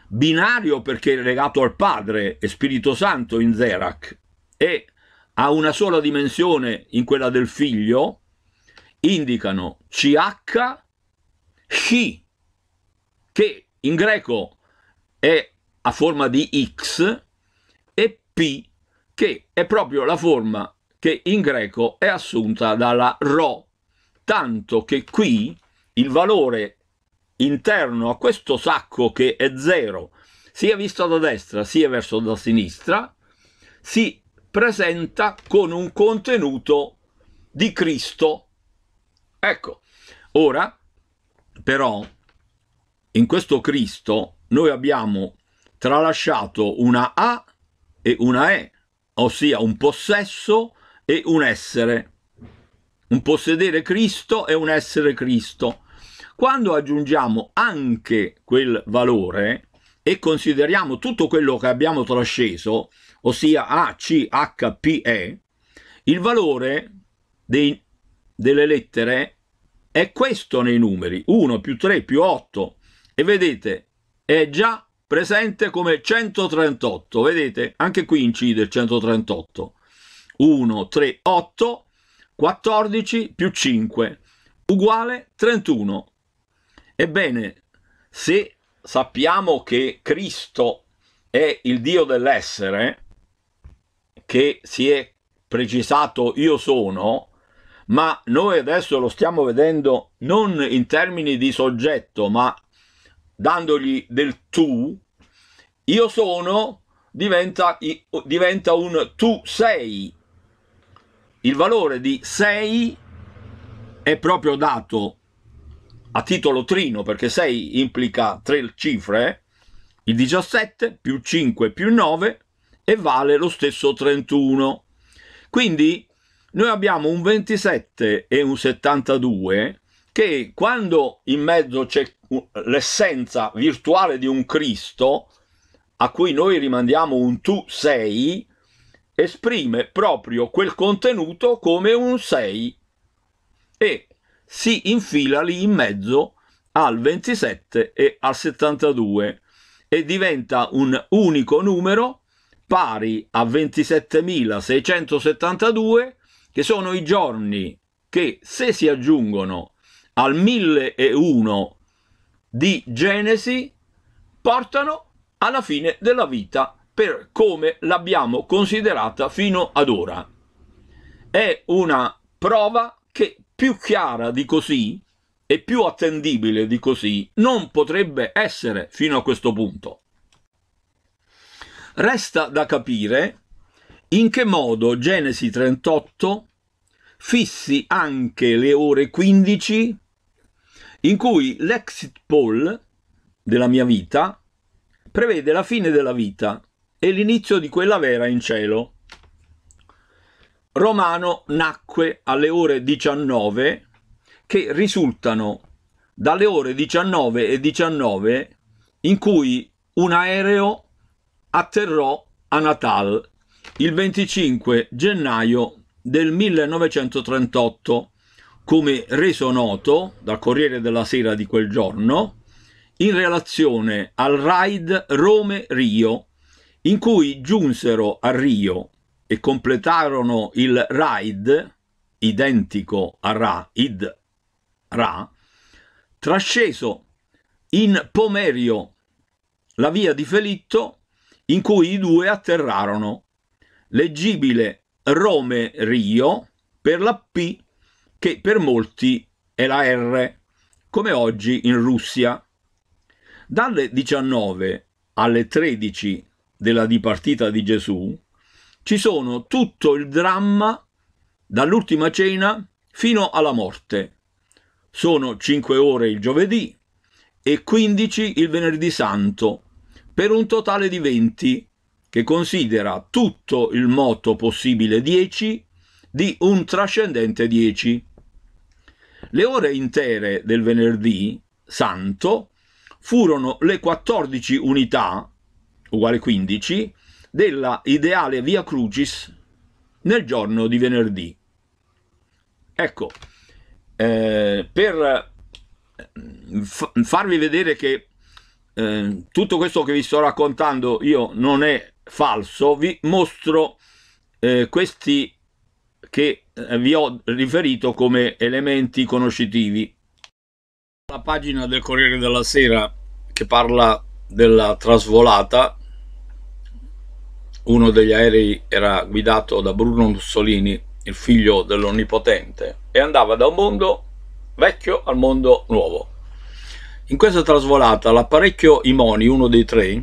binario perché è legato al Padre e Spirito Santo in Zerak e a una sola dimensione in quella del figlio, indicano CH, Shi, che in greco è a forma di X, e P, che è proprio la forma che in greco è assunta dalla Ro, tanto che qui il valore interno a questo sacco che è zero, sia visto da destra sia verso da sinistra, si presenta con un contenuto di Cristo. Ecco, ora però in questo Cristo noi abbiamo tralasciato una A e una E, ossia un possesso e un essere. Un possedere Cristo e un essere Cristo. Quando aggiungiamo anche quel valore e consideriamo tutto quello che abbiamo trasceso, ossia ACHPE, il valore dei, delle lettere è questo nei numeri, 1 più 3 più 8, e vedete, è già presente come 138, vedete, anche qui incide il 138, 1, 3, 8, 14 più 5, uguale 31. Ebbene, se sappiamo che Cristo è il Dio dell'essere, che si è precisato io sono, ma noi adesso lo stiamo vedendo non in termini di soggetto, ma dandogli del tu, io sono diventa, diventa un tu sei. Il valore di sei è proprio dato a titolo trino perché 6 implica 3 cifre, eh? il 17 più 5 più 9 e vale lo stesso 31. Quindi noi abbiamo un 27 e un 72 che quando in mezzo c'è l'essenza virtuale di un Cristo, a cui noi rimandiamo un tu sei, esprime proprio quel contenuto come un 6. E si infila lì in mezzo al 27 e al 72 e diventa un unico numero pari a 27.672 che sono i giorni che se si aggiungono al 1001 di Genesi portano alla fine della vita per come l'abbiamo considerata fino ad ora. È una prova che più chiara di così e più attendibile di così non potrebbe essere fino a questo punto. Resta da capire in che modo Genesi 38 fissi anche le ore 15 in cui l'exit poll della mia vita prevede la fine della vita e l'inizio di quella vera in cielo. Romano nacque alle ore 19 che risultano dalle ore 19 e 19 in cui un aereo atterrò a Natal il 25 gennaio del 1938, come reso noto dal Corriere della Sera di quel giorno, in relazione al raid Rome-Rio, in cui giunsero a Rio e completarono il raid, identico a Ra, id Ra, trasceso in Pomerio, la via di Felitto, in cui i due atterrarono, leggibile Rome-Rio per la P che per molti è la R, come oggi in Russia. Dalle 19 alle 13 della dipartita di Gesù, ci sono tutto il dramma dall'ultima cena fino alla morte. Sono 5 ore il giovedì e 15 il venerdì santo, per un totale di 20, che considera tutto il moto possibile 10 di un trascendente 10. Le ore intere del venerdì santo furono le 14 unità, uguale 15, della ideale Via Crucis nel giorno di venerdì. Ecco, eh, per eh, farvi vedere che eh, tutto questo che vi sto raccontando io non è falso, vi mostro eh, questi che eh, vi ho riferito come elementi conoscitivi. La pagina del Corriere della Sera che parla della trasvolata uno degli aerei era guidato da Bruno Mussolini, il figlio dell'Onnipotente, e andava da un mondo vecchio al mondo nuovo. In questa trasvolata l'apparecchio Imoni, uno dei tre,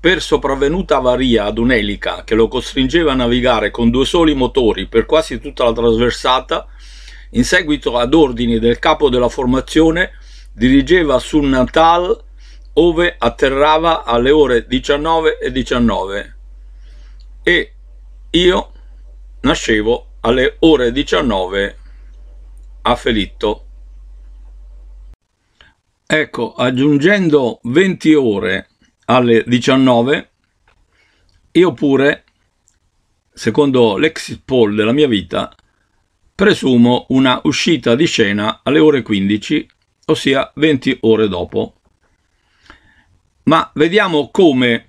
per sopravvenuta avaria ad un'elica che lo costringeva a navigare con due soli motori per quasi tutta la trasversata, in seguito ad ordini del capo della formazione, dirigeva sul Natal ove atterrava alle ore 19 e 19 e io nascevo alle ore 19 a Felitto. Ecco, aggiungendo 20 ore alle 19, io pure, secondo l'exit poll della mia vita, presumo una uscita di scena alle ore 15, ossia 20 ore dopo. Ma vediamo come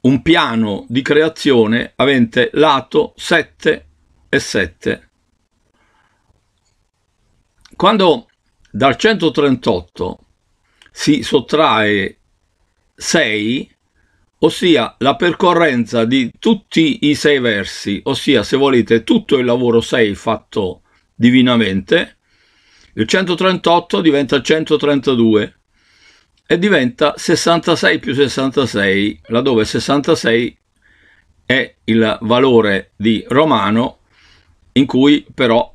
un piano di creazione avente lato 7 e 7. Quando dal 138 si sottrae 6, ossia la percorrenza di tutti i sei versi, ossia se volete tutto il lavoro 6 fatto divinamente, il 138 diventa 132 e diventa 66 più 66, laddove 66 è il valore di romano in cui però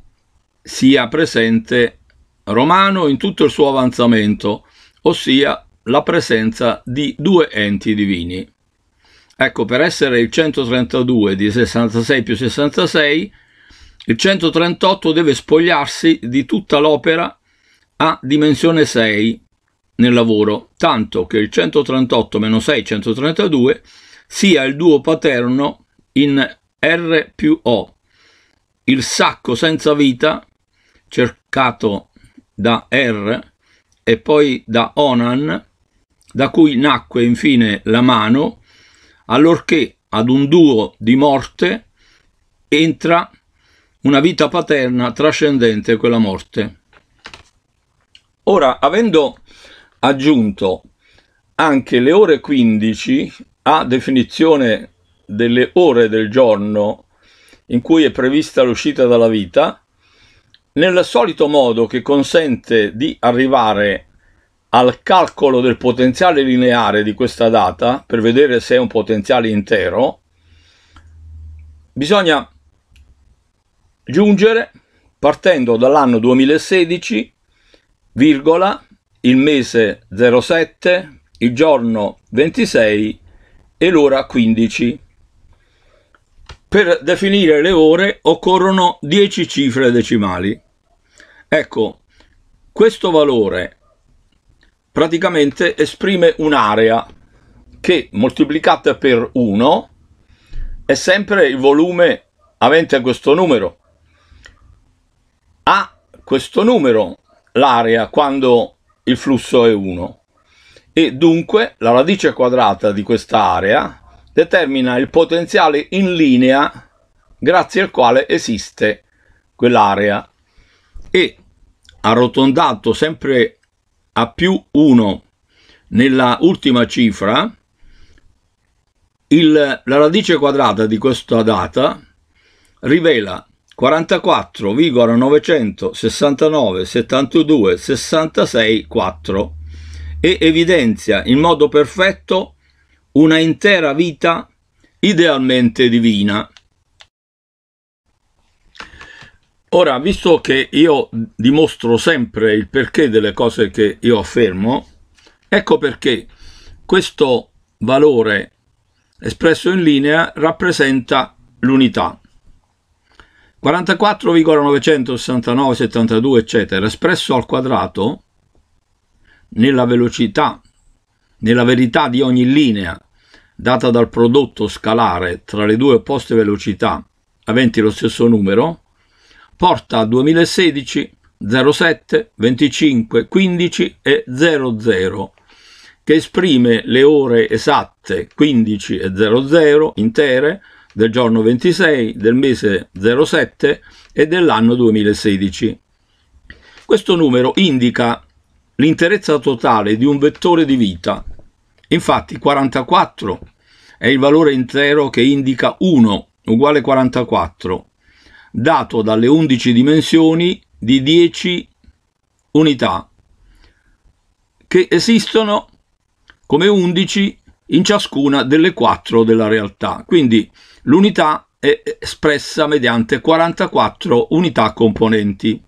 sia presente romano in tutto il suo avanzamento, ossia la presenza di due enti divini. Ecco, per essere il 132 di 66 più 66, il 138 deve spogliarsi di tutta l'opera a dimensione 6, nel lavoro, tanto che il 138-6-132 sia il duo paterno in R più O. Il sacco senza vita, cercato da R e poi da Onan, da cui nacque infine la mano, allorché ad un duo di morte entra una vita paterna trascendente quella morte. Ora, avendo aggiunto anche le ore 15 a definizione delle ore del giorno in cui è prevista l'uscita dalla vita, nel solito modo che consente di arrivare al calcolo del potenziale lineare di questa data, per vedere se è un potenziale intero, bisogna giungere partendo dall'anno 2016, virgola, il mese 07, il giorno 26 e l'ora 15. Per definire le ore occorrono 10 cifre decimali. Ecco, questo valore praticamente esprime un'area che moltiplicata per 1 è sempre il volume avente questo numero. Ha questo numero l'area quando il flusso è 1 e dunque la radice quadrata di questa area determina il potenziale in linea grazie al quale esiste quell'area e arrotondato sempre a più 1 nella ultima cifra il, la radice quadrata di questa data rivela 44 Vigoro 969 72 66 4 e evidenzia in modo perfetto una intera vita idealmente divina. Ora, visto che io dimostro sempre il perché delle cose che io affermo, ecco perché questo valore espresso in linea rappresenta l'unità. 44,969, 72 eccetera espresso al quadrato nella velocità, nella verità di ogni linea data dal prodotto scalare tra le due opposte velocità aventi lo stesso numero porta a 2016 07 25 15 e 00 che esprime le ore esatte 15 e 00 intere del giorno 26 del mese 07 e dell'anno 2016. Questo numero indica l'interezza totale di un vettore di vita. Infatti 44 è il valore intero che indica 1 uguale 44, dato dalle 11 dimensioni di 10 unità che esistono come 11 in ciascuna delle quattro della realtà. Quindi l'unità è espressa mediante 44 unità componenti.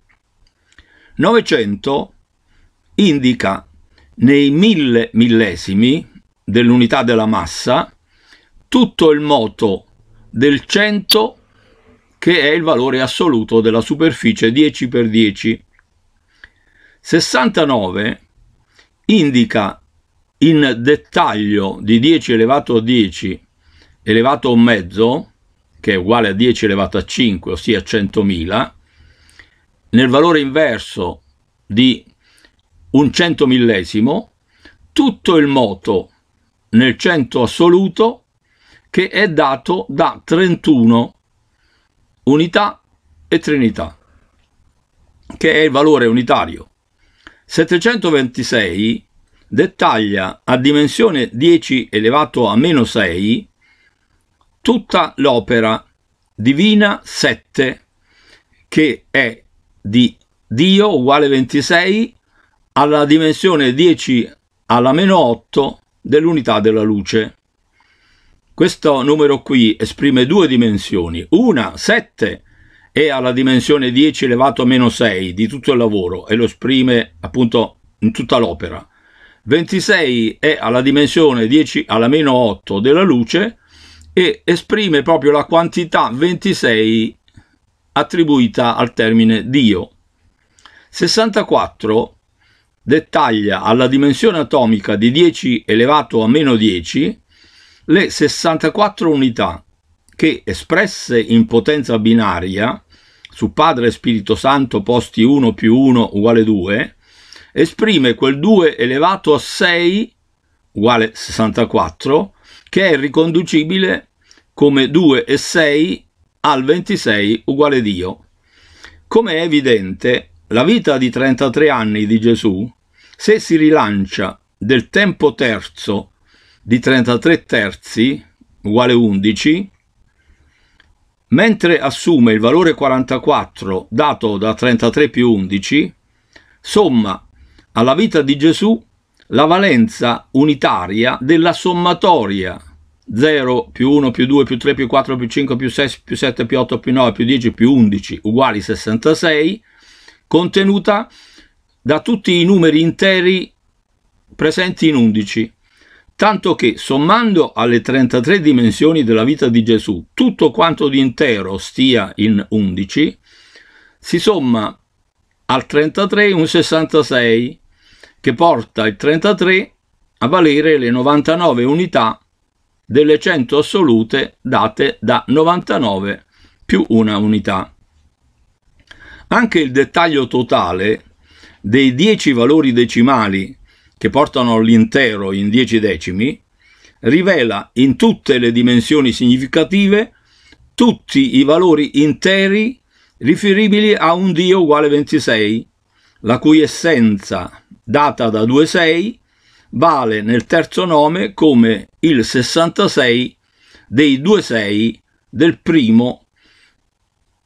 900 indica nei mille millesimi dell'unità della massa tutto il moto del 100 che è il valore assoluto della superficie 10 x 10. 69 indica in dettaglio di 10 elevato a 10 elevato a un mezzo, che è uguale a 10 elevato a 5, ossia 100.000, nel valore inverso di un centomillesimo, tutto il moto nel 100 assoluto che è dato da 31 unità e trinità, che è il valore unitario. 726 dettaglia a dimensione 10 elevato a meno 6 tutta l'opera divina 7 che è di Dio uguale 26 alla dimensione 10 alla meno 8 dell'unità della luce. Questo numero qui esprime due dimensioni, una 7 e alla dimensione 10 elevato a meno 6 di tutto il lavoro e lo esprime appunto in tutta l'opera 26 è alla dimensione 10 alla meno 8 della luce e esprime proprio la quantità 26 attribuita al termine Dio. 64 dettaglia alla dimensione atomica di 10 elevato a meno 10 le 64 unità che espresse in potenza binaria su Padre e Spirito Santo posti 1 più 1 uguale 2 esprime quel 2 elevato a 6 uguale 64 che è riconducibile come 2 e 6 al 26 uguale Dio. Come è evidente, la vita di 33 anni di Gesù, se si rilancia del tempo terzo di 33 terzi uguale 11, mentre assume il valore 44 dato da 33 più 11, somma alla vita di Gesù la valenza unitaria della sommatoria 0 più 1 più 2 più 3 più 4 più 5 più 6 più 7 più 8 più 9 più 10 più 11 uguali 66 contenuta da tutti i numeri interi presenti in 11 tanto che sommando alle 33 dimensioni della vita di Gesù tutto quanto di intero stia in 11, si somma al 33 un 66 che porta il 33 a valere le 99 unità delle 100 assolute date da 99 più una unità. Anche il dettaglio totale dei 10 valori decimali che portano l'intero in 10 decimi rivela in tutte le dimensioni significative tutti i valori interi riferibili a un Dio uguale 26, la cui essenza data da 2,6, vale nel terzo nome come il 66 dei 2,6 del primo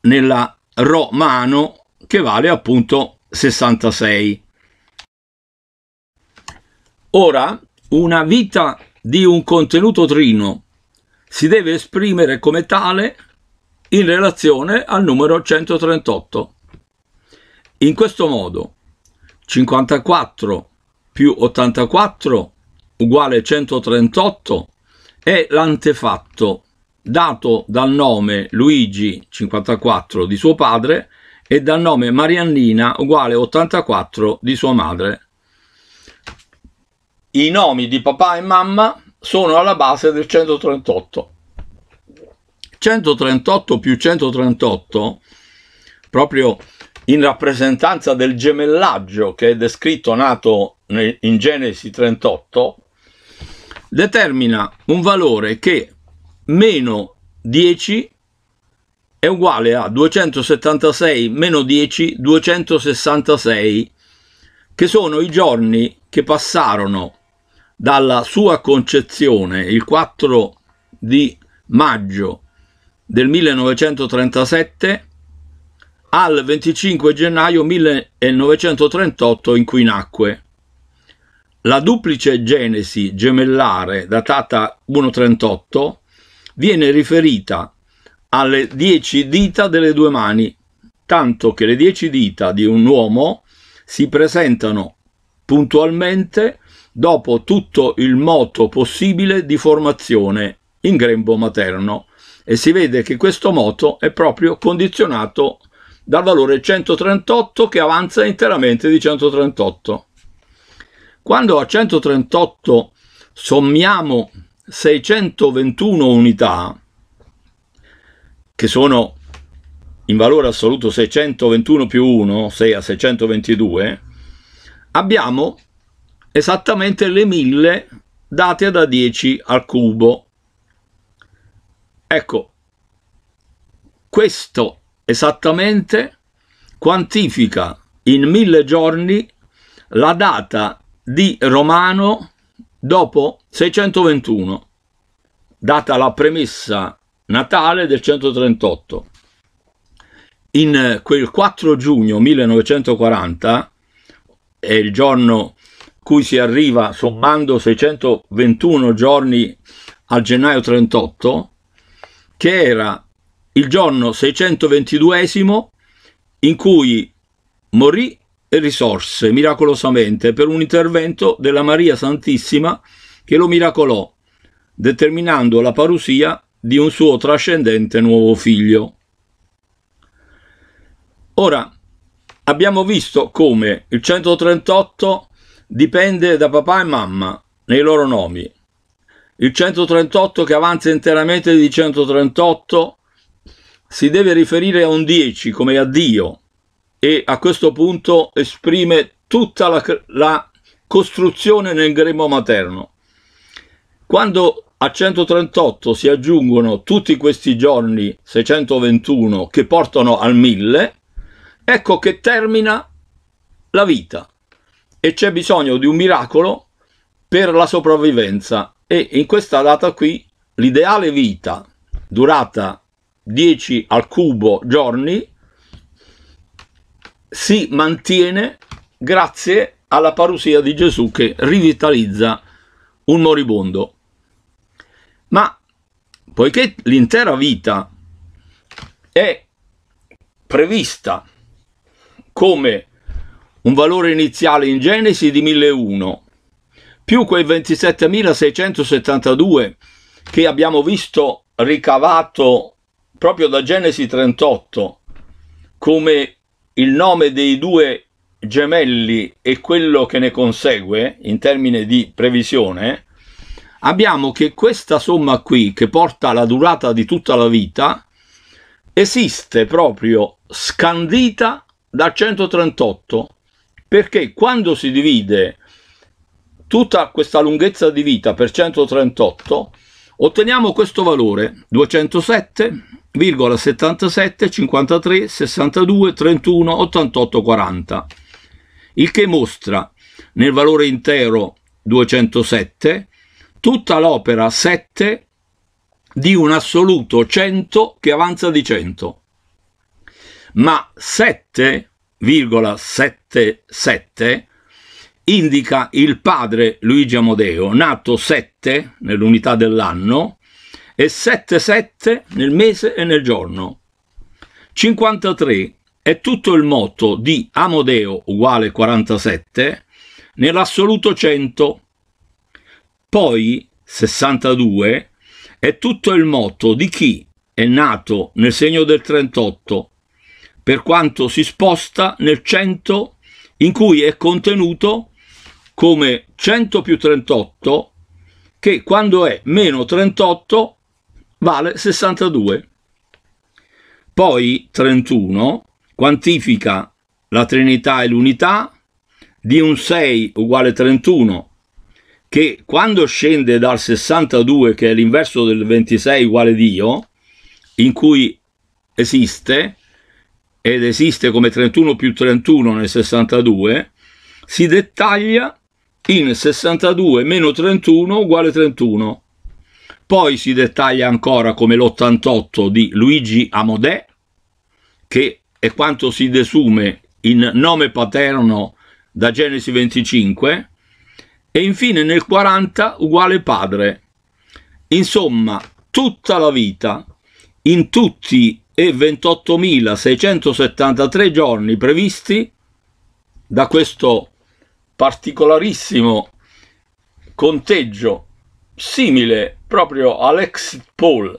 nella romano che vale appunto 66. Ora, una vita di un contenuto trino si deve esprimere come tale in relazione al numero 138. In questo modo 54 più 84 uguale 138 è l'antefatto dato dal nome Luigi 54 di suo padre e dal nome Mariannina uguale 84 di sua madre. I nomi di papà e mamma sono alla base del 138. 138 più 138, proprio in rappresentanza del gemellaggio che è descritto nato in Genesi 38, determina un valore che meno 10 è uguale a 276 meno 10, 266, che sono i giorni che passarono dalla sua concezione il 4 di maggio del 1937 al 25 gennaio 1938 in cui nacque. La duplice genesi gemellare datata 1.38 viene riferita alle dieci dita delle due mani, tanto che le dieci dita di un uomo si presentano puntualmente dopo tutto il moto possibile di formazione in grembo materno e si vede che questo moto è proprio condizionato dal valore 138 che avanza interamente di 138. Quando a 138 sommiamo 621 unità, che sono in valore assoluto 621 più 1, 6 a 622, abbiamo esattamente le 1000 date da 10 al cubo. Ecco, questo esattamente quantifica in mille giorni la data di Romano dopo 621, data la premessa natale del 138. In eh, quel 4 giugno 1940, è il giorno cui si arriva sommando 621 giorni al gennaio 38, che era il giorno 622 in cui morì e risorse miracolosamente per un intervento della Maria Santissima che lo miracolò, determinando la parusia di un suo trascendente nuovo figlio. Ora, abbiamo visto come il 138 dipende da papà e mamma nei loro nomi. Il 138 che avanza interamente di 138 si deve riferire a un 10 come a Dio e a questo punto esprime tutta la, la costruzione nel grembo materno. Quando a 138 si aggiungono tutti questi giorni 621 che portano al 1000, ecco che termina la vita e c'è bisogno di un miracolo per la sopravvivenza e in questa data qui l'ideale vita durata 10 al cubo giorni si mantiene grazie alla parusia di Gesù che rivitalizza un moribondo. Ma poiché l'intera vita è prevista come un valore iniziale in Genesi di 1001 più quei 27.672 che abbiamo visto ricavato proprio da Genesi 38 come il nome dei due gemelli e quello che ne consegue in termini di previsione, abbiamo che questa somma qui, che porta alla durata di tutta la vita, esiste proprio scandita dal 138, perché quando si divide tutta questa lunghezza di vita per 138, otteniamo questo valore 207 77 53 62 31 88 40 il che mostra nel valore intero 207 tutta l'opera 7 di un assoluto 100 che avanza di 100 ma 7,77 indica il padre Luigi Amodeo nato 7 nell'unità dell'anno e 77 nel mese e nel giorno. 53 è tutto il motto di Amodeo uguale 47 nell'assoluto 100. Poi 62 è tutto il motto di chi è nato nel segno del 38, per quanto si sposta nel 100 in cui è contenuto come 100 più 38 che quando è meno 38 vale 62. Poi 31 quantifica la trinità e l'unità di un 6 uguale 31 che quando scende dal 62 che è l'inverso del 26 uguale Dio in cui esiste ed esiste come 31 più 31 nel 62 si dettaglia in 62 meno 31 uguale 31 poi si dettaglia ancora come l'88 di Luigi Amodè, che è quanto si desume in nome paterno da Genesi 25, e infine nel 40 uguale padre. Insomma, tutta la vita, in tutti e 28.673 giorni previsti da questo particolarissimo conteggio simile proprio all'exit poll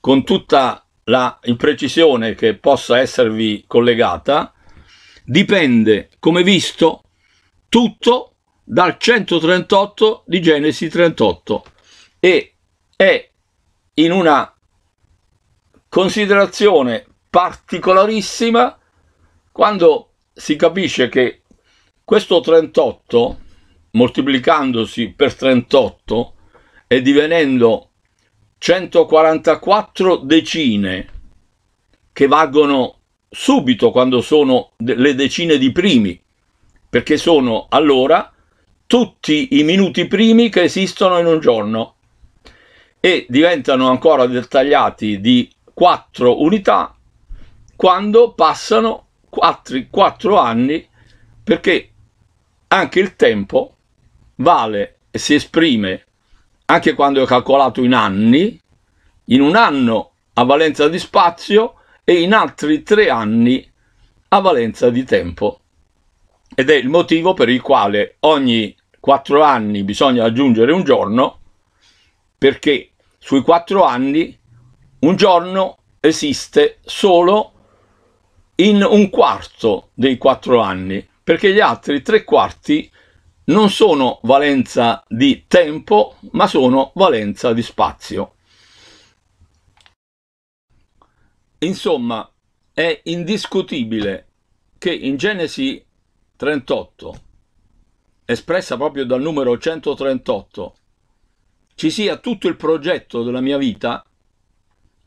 con tutta la imprecisione che possa esservi collegata, dipende, come visto, tutto dal 138 di Genesi 38 e è in una considerazione particolarissima quando si capisce che questo 38 moltiplicandosi per 38 e divenendo 144 decine che valgono subito quando sono le decine di primi, perché sono allora tutti i minuti primi che esistono in un giorno e diventano ancora dettagliati di 4 unità quando passano 4, 4 anni perché anche il tempo vale e si esprime anche quando è calcolato in anni, in un anno a valenza di spazio e in altri tre anni a valenza di tempo. Ed è il motivo per il quale ogni quattro anni bisogna aggiungere un giorno, perché sui quattro anni un giorno esiste solo in un quarto dei quattro anni, perché gli altri tre quarti non sono valenza di tempo, ma sono valenza di spazio. Insomma, è indiscutibile che in Genesi 38, espressa proprio dal numero 138, ci sia tutto il progetto della mia vita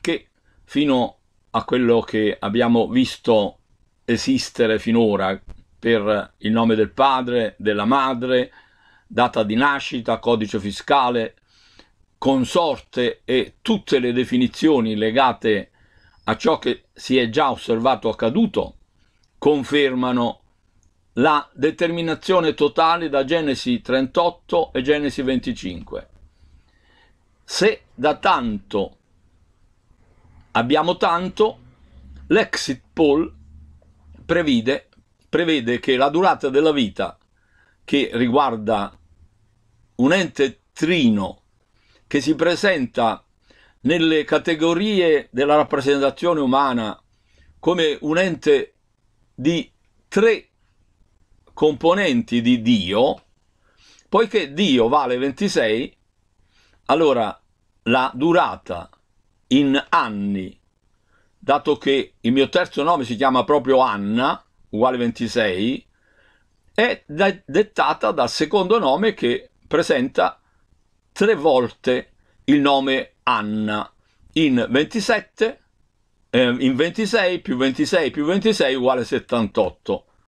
che fino a quello che abbiamo visto esistere finora, per il nome del padre, della madre, data di nascita, codice fiscale, consorte e tutte le definizioni legate a ciò che si è già osservato accaduto confermano la determinazione totale da Genesi 38 e Genesi 25. Se da tanto abbiamo tanto, l'exit poll previde prevede che la durata della vita che riguarda un ente trino che si presenta nelle categorie della rappresentazione umana come un ente di tre componenti di Dio, poiché Dio vale 26, allora la durata in anni, dato che il mio terzo nome si chiama proprio Anna, uguale 26 è de dettata dal secondo nome che presenta tre volte il nome Anna in 27 eh, in 26 più 26 più 26 uguale 78